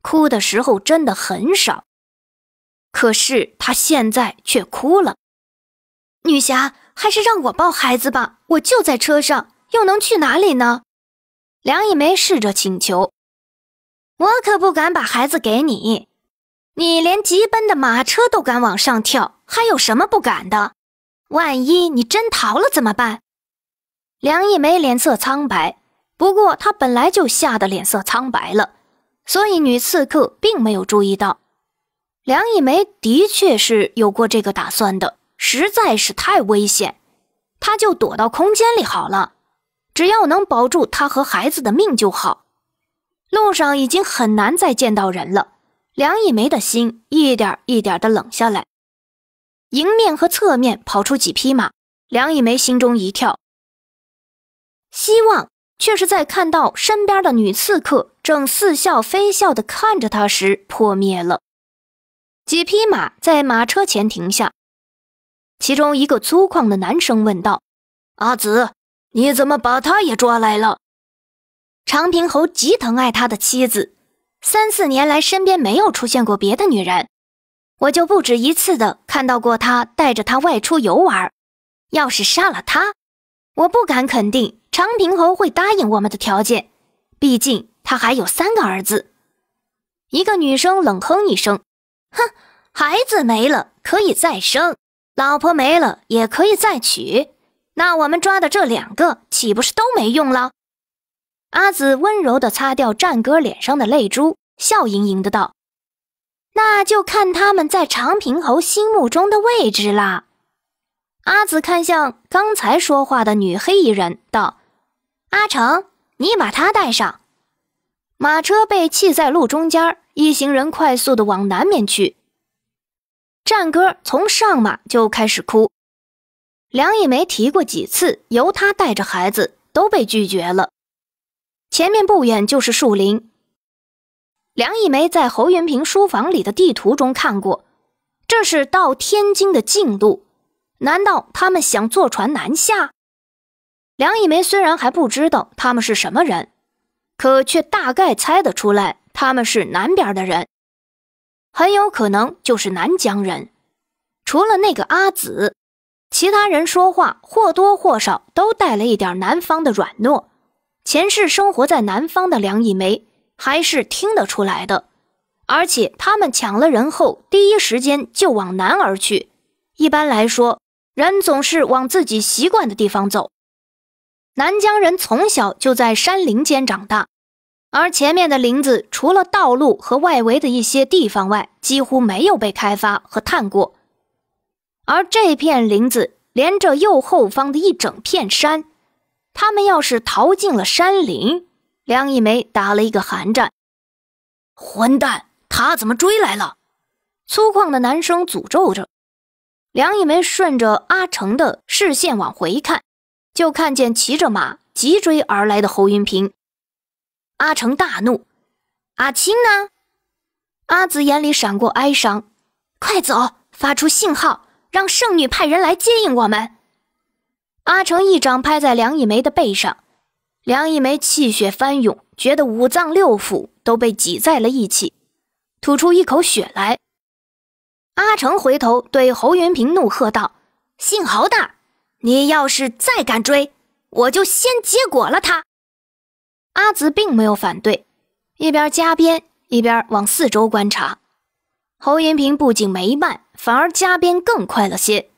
A: 哭的时候真的很少。可是她现在却哭了。女侠，还是让我抱孩子吧。我就在车上，又能去哪里呢？梁一梅试着请求。我可不敢把孩子给你。你连疾奔的马车都敢往上跳，还有什么不敢的？万一你真逃了怎么办？梁一梅脸色苍白，不过她本来就吓得脸色苍白了，所以女刺客并没有注意到。梁一梅的确是有过这个打算的，实在是太危险，她就躲到空间里好了。只要能保住她和孩子的命就好。路上已经很难再见到人了，梁一梅的心一点一点的冷下来。迎面和侧面跑出几匹马，梁一梅心中一跳，希望却是在看到身边的女刺客正似笑非笑的看着她时破灭了。几匹马在马车前停下，其中一个粗犷的男生问道：“阿紫，你怎么把他也抓来了？”长平侯极疼爱他的妻子，三四年来身边没有出现过别的女人，我就不止一次的看到过他带着她外出游玩。要是杀了他，我不敢肯定长平侯会答应我们的条件，毕竟他还有三个儿子。一个女生冷哼一声。哼，孩子没了可以再生，老婆没了也可以再娶。那我们抓的这两个岂不是都没用了？阿紫温柔地擦掉战哥脸上的泪珠，笑盈盈的道：“那就看他们在长平侯心目中的位置啦。”阿紫看向刚才说话的女黑衣人，道：“阿成，你把他带上。”马车被弃在路中间，一行人快速的往南面去。战哥从上马就开始哭。梁一梅提过几次，由他带着孩子，都被拒绝了。前面不远就是树林。梁一梅在侯云平书房里的地图中看过，这是到天津的近路。难道他们想坐船南下？梁一梅虽然还不知道他们是什么人。可却大概猜得出来，他们是南边的人，很有可能就是南疆人。除了那个阿紫，其他人说话或多或少都带了一点南方的软糯。前世生活在南方的梁以梅还是听得出来的。而且他们抢了人后，第一时间就往南而去。一般来说，人总是往自己习惯的地方走。南疆人从小就在山林间长大，而前面的林子除了道路和外围的一些地方外，几乎没有被开发和探过。而这片林子连着右后方的一整片山，他们要是逃进了山林，梁一梅打了一个寒战。混蛋，他怎么追来了？粗犷的男声诅咒着。梁一梅顺着阿成的视线往回看。就看见骑着马急追而来的侯云平，阿成大怒。阿青呢？阿紫眼里闪过哀伤。快走，发出信号，让圣女派人来接应我们。阿成一掌拍在梁以梅的背上，梁以梅气血翻涌，觉得五脏六腑都被挤在了一起，吐出一口血来。阿成回头对侯云平怒喝道：“姓侯的！”你要是再敢追，我就先结果了他。阿紫并没有反对，一边加鞭一边往四周观察。侯银平不仅没慢，反而加鞭更快了些。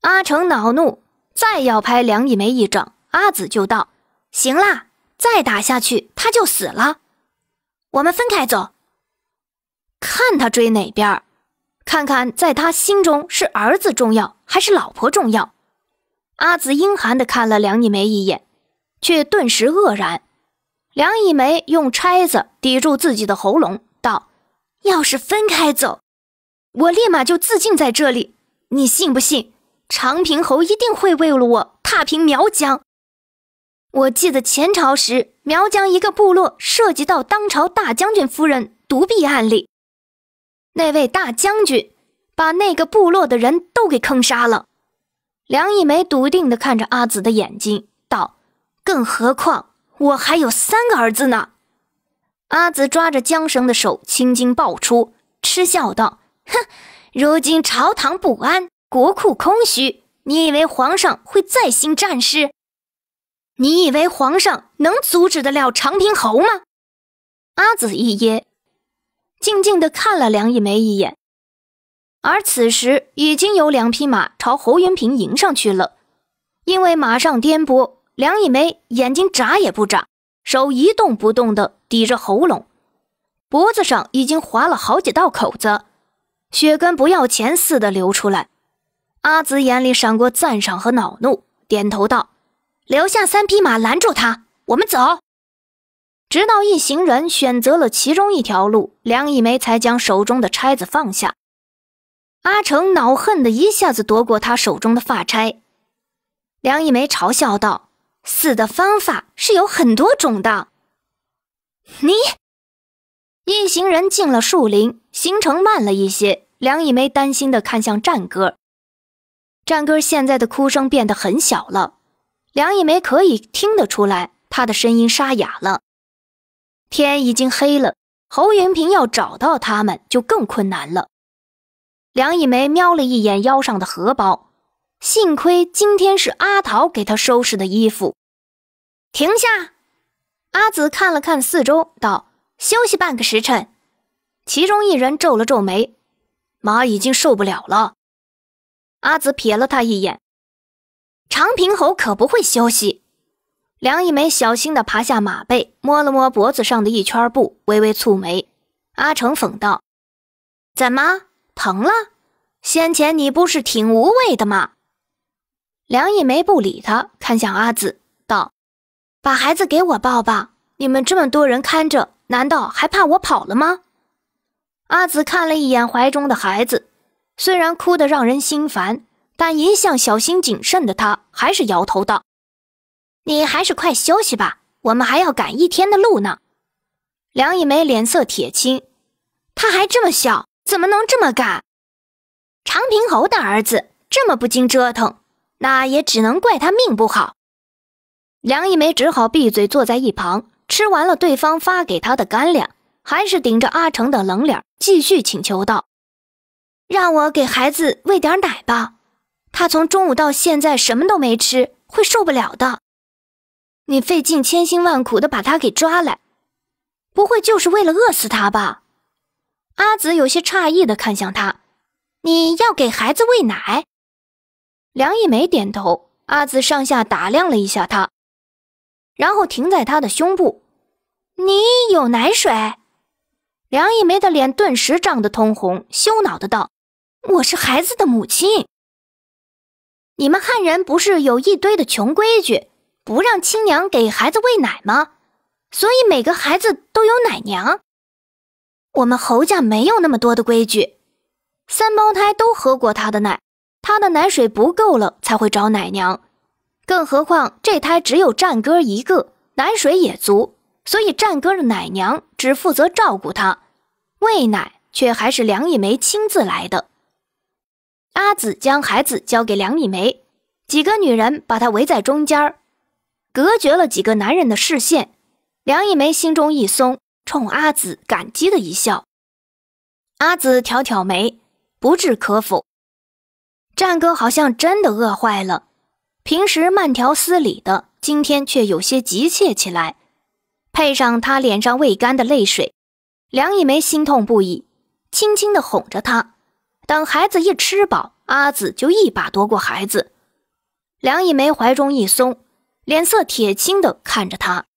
A: 阿成恼怒，再要拍梁以梅一掌，阿紫就道：“行啦，再打下去他就死了。我们分开走，看他追哪边，看看在他心中是儿子重要还是老婆重要。”阿紫阴寒地看了梁以梅一眼，却顿时愕然。梁以梅用钗子抵住自己的喉咙，道：“要是分开走，我立马就自尽在这里。你信不信？长平侯一定会为了我踏平苗疆。我记得前朝时，苗疆一个部落涉及到当朝大将军夫人独臂案例，那位大将军把那个部落的人都给坑杀了。”梁一梅笃定地看着阿紫的眼睛，道：“更何况我还有三个儿子呢。”阿紫抓着缰绳的手青筋爆出，嗤笑道：“哼，如今朝堂不安，国库空虚，你以为皇上会再兴战事？你以为皇上能阻止得了长平侯吗？”阿紫一噎，静静地看了梁一梅一眼。而此时，已经有两匹马朝侯云平迎上去了。因为马上颠簸，梁一梅眼睛眨也不眨，手一动不动地抵着喉咙，脖子上已经划了好几道口子，血跟不要钱似的流出来。阿紫眼里闪过赞赏和恼怒，点头道：“留下三匹马拦住他，我们走。”直到一行人选择了其中一条路，梁一梅才将手中的钗子放下。阿成恼恨的一下子夺过他手中的发钗，梁一梅嘲笑道：“死的方法是有很多种的。”你一行人进了树林，行程慢了一些。梁一梅担心的看向战哥，战哥现在的哭声变得很小了，梁一梅可以听得出来，他的声音沙哑了。天已经黑了，侯云平要找到他们就更困难了。梁以梅瞄了一眼腰上的荷包，幸亏今天是阿桃给她收拾的衣服。停下，阿紫看了看四周，道：“休息半个时辰。”其中一人皱了皱眉：“马已经受不了了。”阿紫瞥了他一眼：“长平侯可不会休息。”梁一梅小心地爬下马背，摸了摸脖子上的一圈布，微微蹙眉。阿成讽道：“怎么？”疼了，先前你不是挺无畏的吗？梁一梅不理他，看向阿紫，道：“把孩子给我抱吧，你们这么多人看着，难道还怕我跑了吗？”阿紫看了一眼怀中的孩子，虽然哭得让人心烦，但一向小心谨慎的他还是摇头道：“你还是快休息吧，我们还要赶一天的路呢。”梁一梅脸色铁青，他还这么小。怎么能这么干？长平侯的儿子这么不经折腾，那也只能怪他命不好。梁一梅只好闭嘴，坐在一旁吃完了对方发给她的干粮，还是顶着阿成的冷脸继续请求道：“让我给孩子喂点奶吧，他从中午到现在什么都没吃，会受不了的。你费尽千辛万苦的把他给抓来，不会就是为了饿死他吧？”阿紫有些诧异的看向他：“你要给孩子喂奶？”梁一梅点头。阿紫上下打量了一下她，然后停在她的胸部：“你有奶水？”梁一梅的脸顿时涨得通红，羞恼的道：“我是孩子的母亲。你们汉人不是有一堆的穷规矩，不让亲娘给孩子喂奶吗？所以每个孩子都有奶娘。”我们侯家没有那么多的规矩。三胞胎都喝过他的奶，他的奶水不够了才会找奶娘。更何况这胎只有战哥一个，奶水也足，所以战哥的奶娘只负责照顾他，喂奶却还是梁一梅亲自来的。阿紫将孩子交给梁一梅，几个女人把她围在中间儿，隔绝了几个男人的视线。梁一梅心中一松。冲阿紫感激的一笑，阿紫挑挑眉，不置可否。战哥好像真的饿坏了，平时慢条斯理的，今天却有些急切起来，配上他脸上未干的泪水，梁一梅心痛不已，轻轻的哄着他。等孩子一吃饱，阿紫就一把夺过孩子，梁一梅怀中一松，脸色铁青的看着他。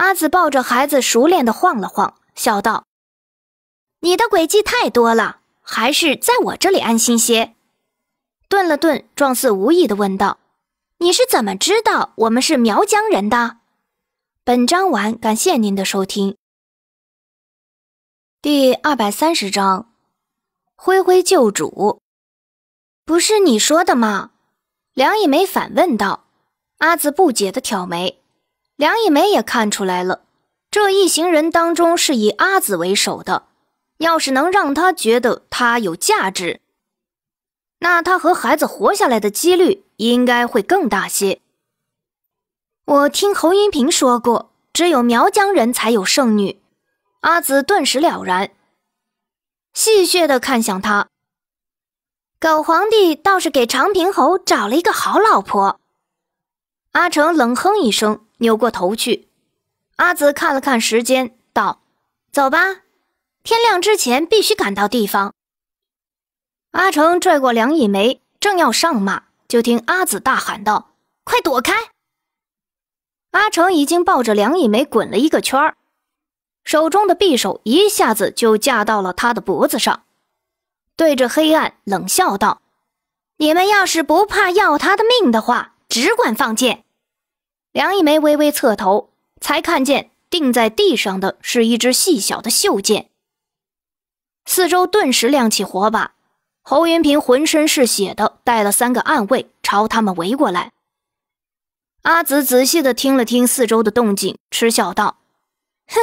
A: 阿紫抱着孩子，熟练的晃了晃，笑道：“你的诡计太多了，还是在我这里安心些。”顿了顿，状似无意的问道：“你是怎么知道我们是苗疆人的？”本章完，感谢您的收听。第二百三十章，灰灰救主，不是你说的吗？”梁一梅反问道。阿紫不解的挑眉。梁一梅也看出来了，这一行人当中是以阿紫为首的。要是能让他觉得他有价值，那他和孩子活下来的几率应该会更大些。我听侯银平说过，只有苗疆人才有剩女。阿紫顿时了然，戏谑地看向他。狗皇帝倒是给长平侯找了一个好老婆。阿成冷哼一声。扭过头去，阿紫看了看时间，道：“走吧，天亮之前必须赶到地方。”阿成拽过梁以梅，正要上马，就听阿紫大喊道：“快躲开！”阿成已经抱着梁以梅滚了一个圈儿，手中的匕首一下子就架到了他的脖子上，对着黑暗冷笑道：“你们要是不怕要他的命的话，只管放箭。”梁一梅微微侧头，才看见钉在地上的是一支细小的袖箭。四周顿时亮起火把，侯云平浑身是血的带了三个暗卫朝他们围过来。阿紫仔细的听了听四周的动静，嗤笑道：“哼，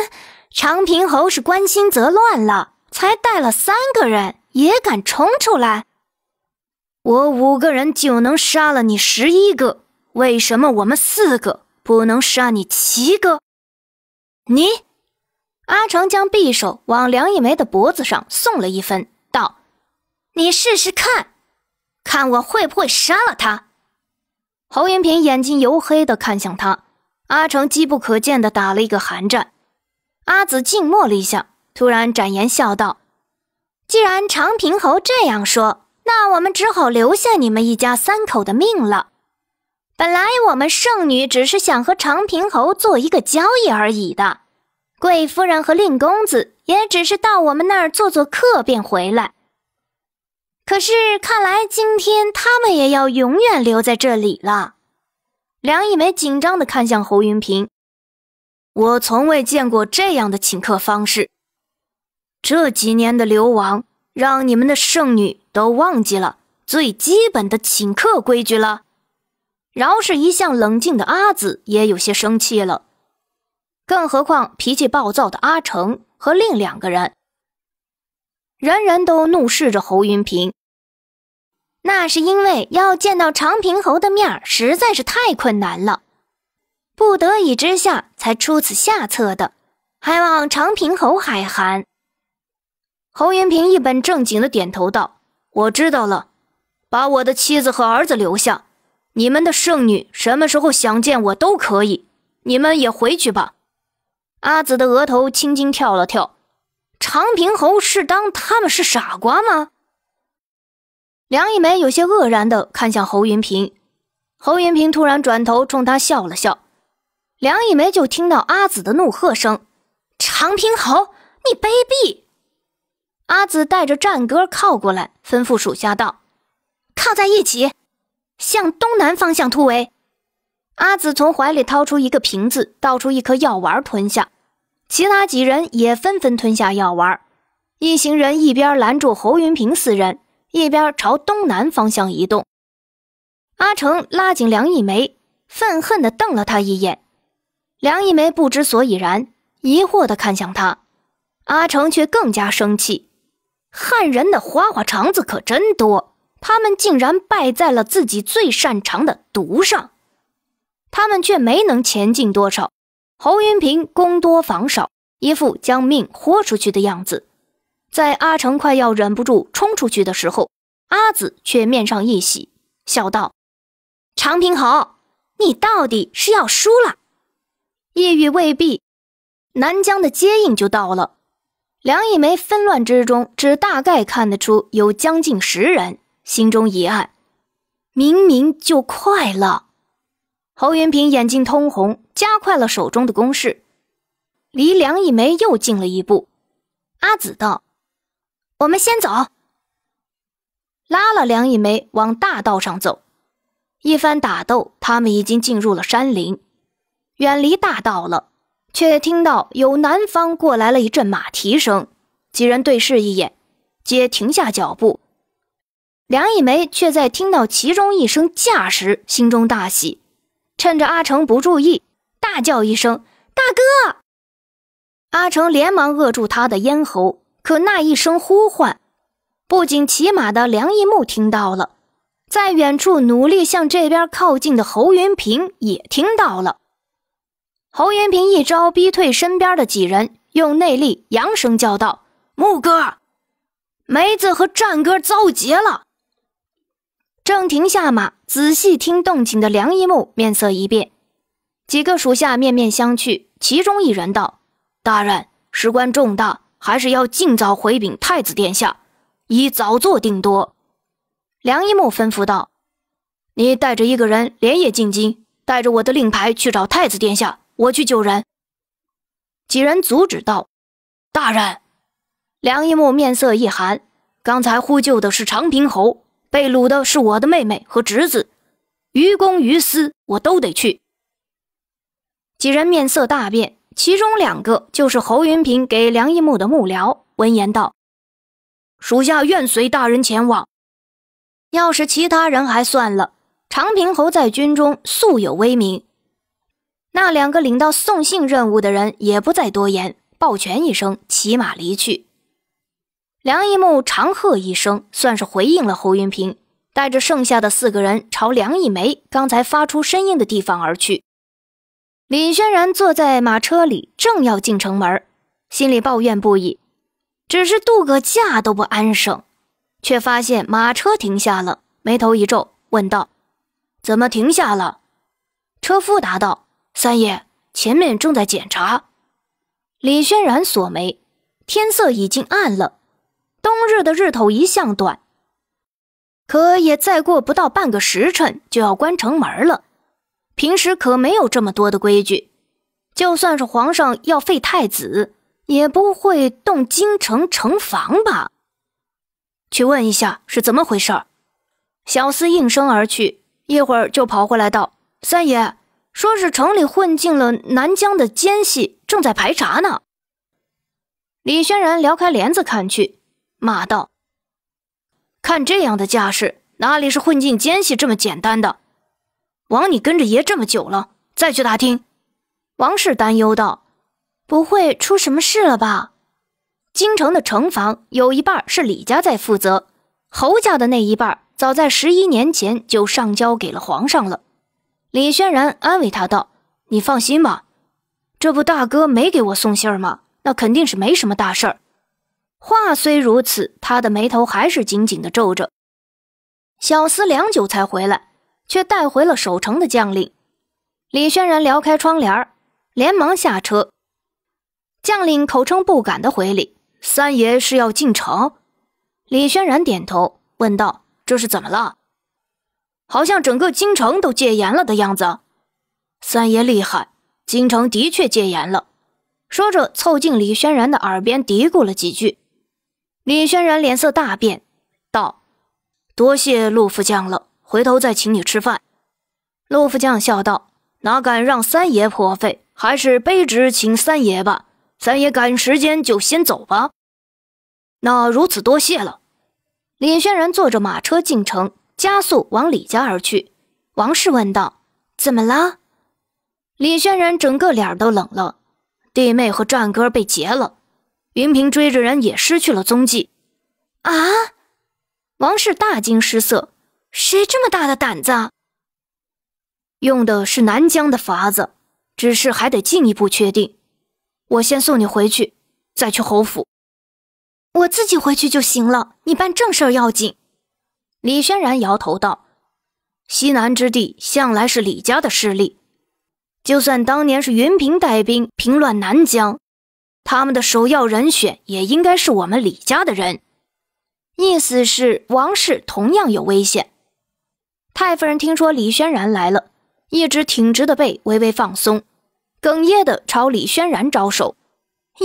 A: 长平侯是关心则乱了，才带了三个人也敢冲出来。我五个人就能杀了你十一个。”为什么我们四个不能杀你七个？你，阿成将匕首往梁一梅的脖子上送了一分，道：“你试试看，看我会不会杀了他。”侯云平眼睛黝黑的看向他，阿成机不可见的打了一个寒战。阿紫静默了一下，突然展颜笑道：“既然长平侯这样说，那我们只好留下你们一家三口的命了。”本来我们圣女只是想和长平侯做一个交易而已的，贵夫人和令公子也只是到我们那儿做做客便回来。可是看来今天他们也要永远留在这里了。梁一梅紧张地看向侯云平，我从未见过这样的请客方式。这几年的流亡让你们的圣女都忘记了最基本的请客规矩了。饶是一向冷静的阿紫也有些生气了，更何况脾气暴躁的阿成和另两个人，人人都怒视着侯云平。那是因为要见到长平侯的面实在是太困难了，不得已之下才出此下策的，还望长平侯海涵。侯云平一本正经的点头道：“我知道了，把我的妻子和儿子留下。”你们的圣女什么时候想见我都可以，你们也回去吧。阿紫的额头轻轻跳了跳，长平侯是当他们是傻瓜吗？梁一梅有些愕然地看向侯云平，侯云平突然转头冲他笑了笑，梁一梅就听到阿紫的怒喝声：“长平侯，你卑鄙！”阿紫带着战歌靠过来，吩咐属下道：“靠在一起。”向东南方向突围。阿紫从怀里掏出一个瓶子，倒出一颗药丸吞下。其他几人也纷纷吞下药丸。一行人一边拦住侯云平四人，一边朝东南方向移动。阿成拉紧梁一梅，愤恨地瞪了他一眼。梁一梅不知所以然，疑惑地看向他。阿成却更加生气：“汉人的花花肠子可真多。”他们竟然败在了自己最擅长的毒上，他们却没能前进多少。侯云平攻多防少，一副将命豁出去的样子。在阿成快要忍不住冲出去的时候，阿紫却面上一喜，笑道：“常平侯，你到底是要输了？意欲未毕，南疆的接应就到了。”梁义梅纷乱之中，只大概看得出有将近十人。心中一暗，明明就快了。侯云平眼睛通红，加快了手中的攻势，离梁一梅又近了一步。阿紫道：“我们先走。”拉了梁一梅往大道上走。一番打斗，他们已经进入了山林，远离大道了。却听到有南方过来了一阵马蹄声，几人对视一眼，皆停下脚步。梁一梅却在听到其中一声“驾”时，心中大喜，趁着阿成不注意，大叫一声：“大哥！”阿成连忙扼住他的咽喉。可那一声呼唤，不仅骑马的梁一木听到了，在远处努力向这边靠近的侯云平也听到了。侯云平一招逼退身边的几人，用内力扬声叫道：“木哥，梅子和战哥遭劫了！”正停下马，仔细听动静的梁一木面色一变，几个属下面面相觑。其中一人道：“大人，事关重大，还是要尽早回禀太子殿下，以早做定夺。”梁一木吩咐道：“你带着一个人连夜进京，带着我的令牌去找太子殿下，我去救人。”几人阻止道：“大人！”梁一木面色一寒：“刚才呼救的是长平侯。”被掳的是我的妹妹和侄子，于公于私，我都得去。几人面色大变，其中两个就是侯云平给梁义木的幕僚。闻言道：“属下愿随大人前往。”要是其他人还算了，长平侯在军中素有威名。那两个领到送信任务的人也不再多言，抱拳一声，骑马离去。梁一木长喝一声，算是回应了侯云平，带着剩下的四个人朝梁一梅刚才发出声音的地方而去。李轩然坐在马车里，正要进城门，心里抱怨不已，只是度个假都不安生，却发现马车停下了，眉头一皱，问道：“怎么停下了？”车夫答道：“三爷，前面正在检查。”李轩然锁眉，天色已经暗了。冬日的日头一向短，可也再过不到半个时辰就要关城门了。平时可没有这么多的规矩，就算是皇上要废太子，也不会动京城城防吧？去问一下是怎么回事儿。小厮应声而去，一会儿就跑回来道：“三爷，说是城里混进了南疆的奸细，正在排查呢。”李轩然撩开帘子看去。骂道：“看这样的架势，哪里是混进奸细这么简单的？枉你跟着爷这么久了。”再去打听。王氏担忧道：“不会出什么事了吧？”京城的城防有一半是李家在负责，侯家的那一半早在十一年前就上交给了皇上了。李轩然安慰他道：“你放心吧，这不大哥没给我送信儿吗？那肯定是没什么大事儿。”话虽如此，他的眉头还是紧紧的皱着。小厮良久才回来，却带回了守城的将领。李轩然撩开窗帘，连忙下车。将领口称不敢的回礼。三爷是要进城？李轩然点头，问道：“这是怎么了？好像整个京城都戒严了的样子。”三爷厉害，京城的确戒严了。说着，凑近李轩然的耳边嘀咕了几句。李轩然脸色大变，道：“多谢陆副将了，回头再请你吃饭。”陆副将笑道：“哪敢让三爷破费，还是卑职请三爷吧。三爷赶时间，就先走吧。”那如此多谢了。李轩然坐着马车进城，加速往李家而去。王氏问道：“怎么啦？”李轩然整个脸都冷了：“弟妹和战哥被劫了。”云平追着人也失去了踪迹，啊！王氏大惊失色，谁这么大的胆子？用的是南疆的法子，只是还得进一步确定。我先送你回去，再去侯府。我自己回去就行了，你办正事儿要紧。李轩然摇头道：“西南之地向来是李家的势力，就算当年是云平带兵平乱南疆。”他们的首要人选也应该是我们李家的人，意思是王氏同样有危险。太夫人听说李轩然来了，一直挺直的背微微放松，哽咽地朝李轩然招手：“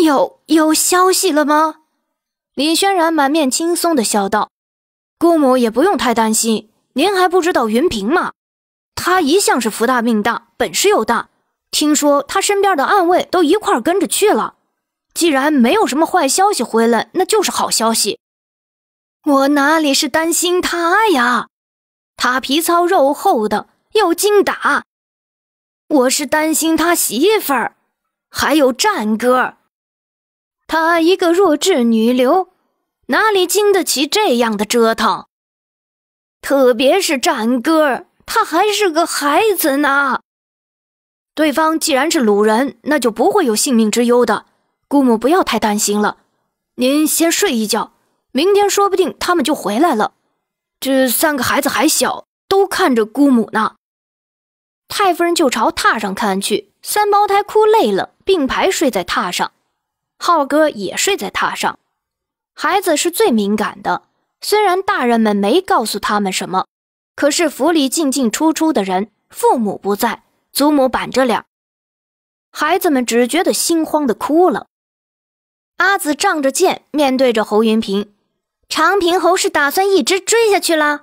A: 有有消息了吗？”李轩然满面轻松地笑道：“姑母也不用太担心，您还不知道云平吗？他一向是福大命大，本事又大，听说他身边的暗卫都一块跟着去了。”既然没有什么坏消息回来，那就是好消息。我哪里是担心他呀？他皮糙肉厚的，又精打。我是担心他媳妇儿，还有战哥儿。他一个弱智女流，哪里经得起这样的折腾？特别是战哥儿，他还是个孩子呢。对方既然是鲁人，那就不会有性命之忧的。姑母不要太担心了，您先睡一觉，明天说不定他们就回来了。这三个孩子还小，都看着姑母呢。太夫人就朝榻上看去，三胞胎哭累了，并排睡在榻上，浩哥也睡在榻上。孩子是最敏感的，虽然大人们没告诉他们什么，可是府里进进出出的人，父母不在，祖母板着脸，孩子们只觉得心慌的哭了。阿紫仗着剑，面对着侯云平，长平侯是打算一直追下去啦。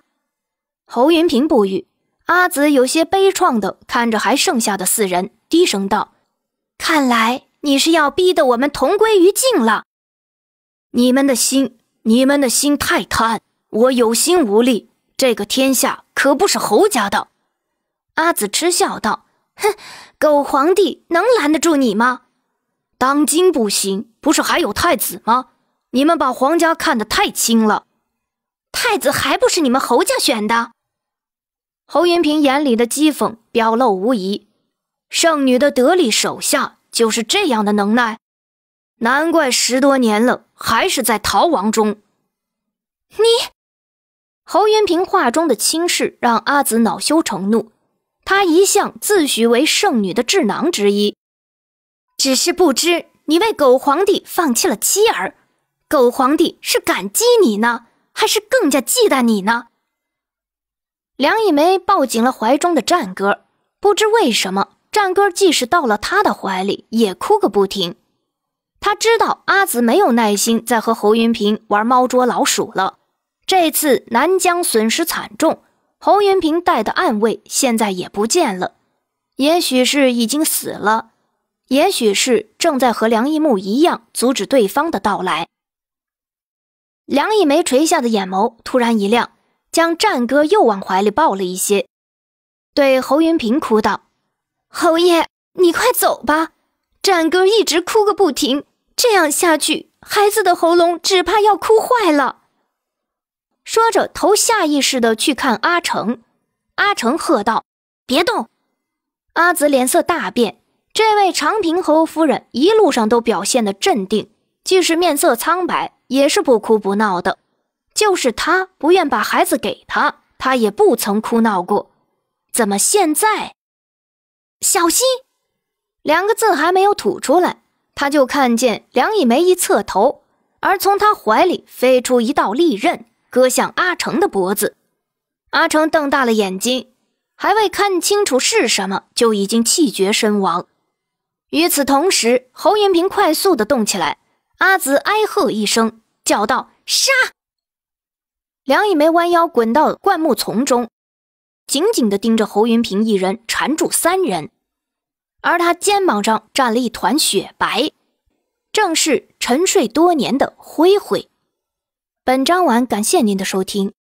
A: 侯云平不语，阿紫有些悲怆的看着还剩下的四人，低声道：“看来你是要逼得我们同归于尽了。你们的心，你们的心太贪，我有心无力。这个天下可不是侯家的。”阿紫嗤笑道：“哼，狗皇帝能拦得住你吗？当今不行。”不是还有太子吗？你们把皇家看得太轻了。太子还不是你们侯家选的？侯云平眼里的讥讽表露无遗。圣女的得力手下就是这样的能耐，难怪十多年了还是在逃亡中。你，侯云平话中的轻视让阿紫恼羞成怒。他一向自诩为圣女的智囊之一，只是不知。你为狗皇帝放弃了妻儿，狗皇帝是感激你呢，还是更加忌惮你呢？梁以梅抱紧了怀中的战歌，不知为什么，战歌即使到了他的怀里，也哭个不停。他知道阿紫没有耐心再和侯云平玩猫捉老鼠了。这次南疆损失惨重，侯云平带的暗卫现在也不见了，也许是已经死了。也许是正在和梁一木一样阻止对方的到来。梁一梅垂下的眼眸突然一亮，将战哥又往怀里抱了一些，对侯云平哭道：“侯爷，你快走吧！战哥一直哭个不停，这样下去，孩子的喉咙只怕要哭坏了。”说着，头下意识的去看阿成。阿成喝道：“别动！”阿紫脸色大变。这位长平侯夫人一路上都表现得镇定，即使面色苍白，也是不哭不闹的。就是她不愿把孩子给他，他也不曾哭闹过。怎么现在？小心！两个字还没有吐出来，他就看见梁以梅一侧头，而从他怀里飞出一道利刃，割向阿成的脖子。阿成瞪大了眼睛，还未看清楚是什么，就已经气绝身亡。与此同时，侯云平快速的动起来，阿紫哀喝一声，叫道：“杀！”梁以梅弯腰滚到了灌木丛中，紧紧的盯着侯云平一人缠住三人，而他肩膀上站了一团雪白，正是沉睡多年的灰灰。本章完，感谢您的收听。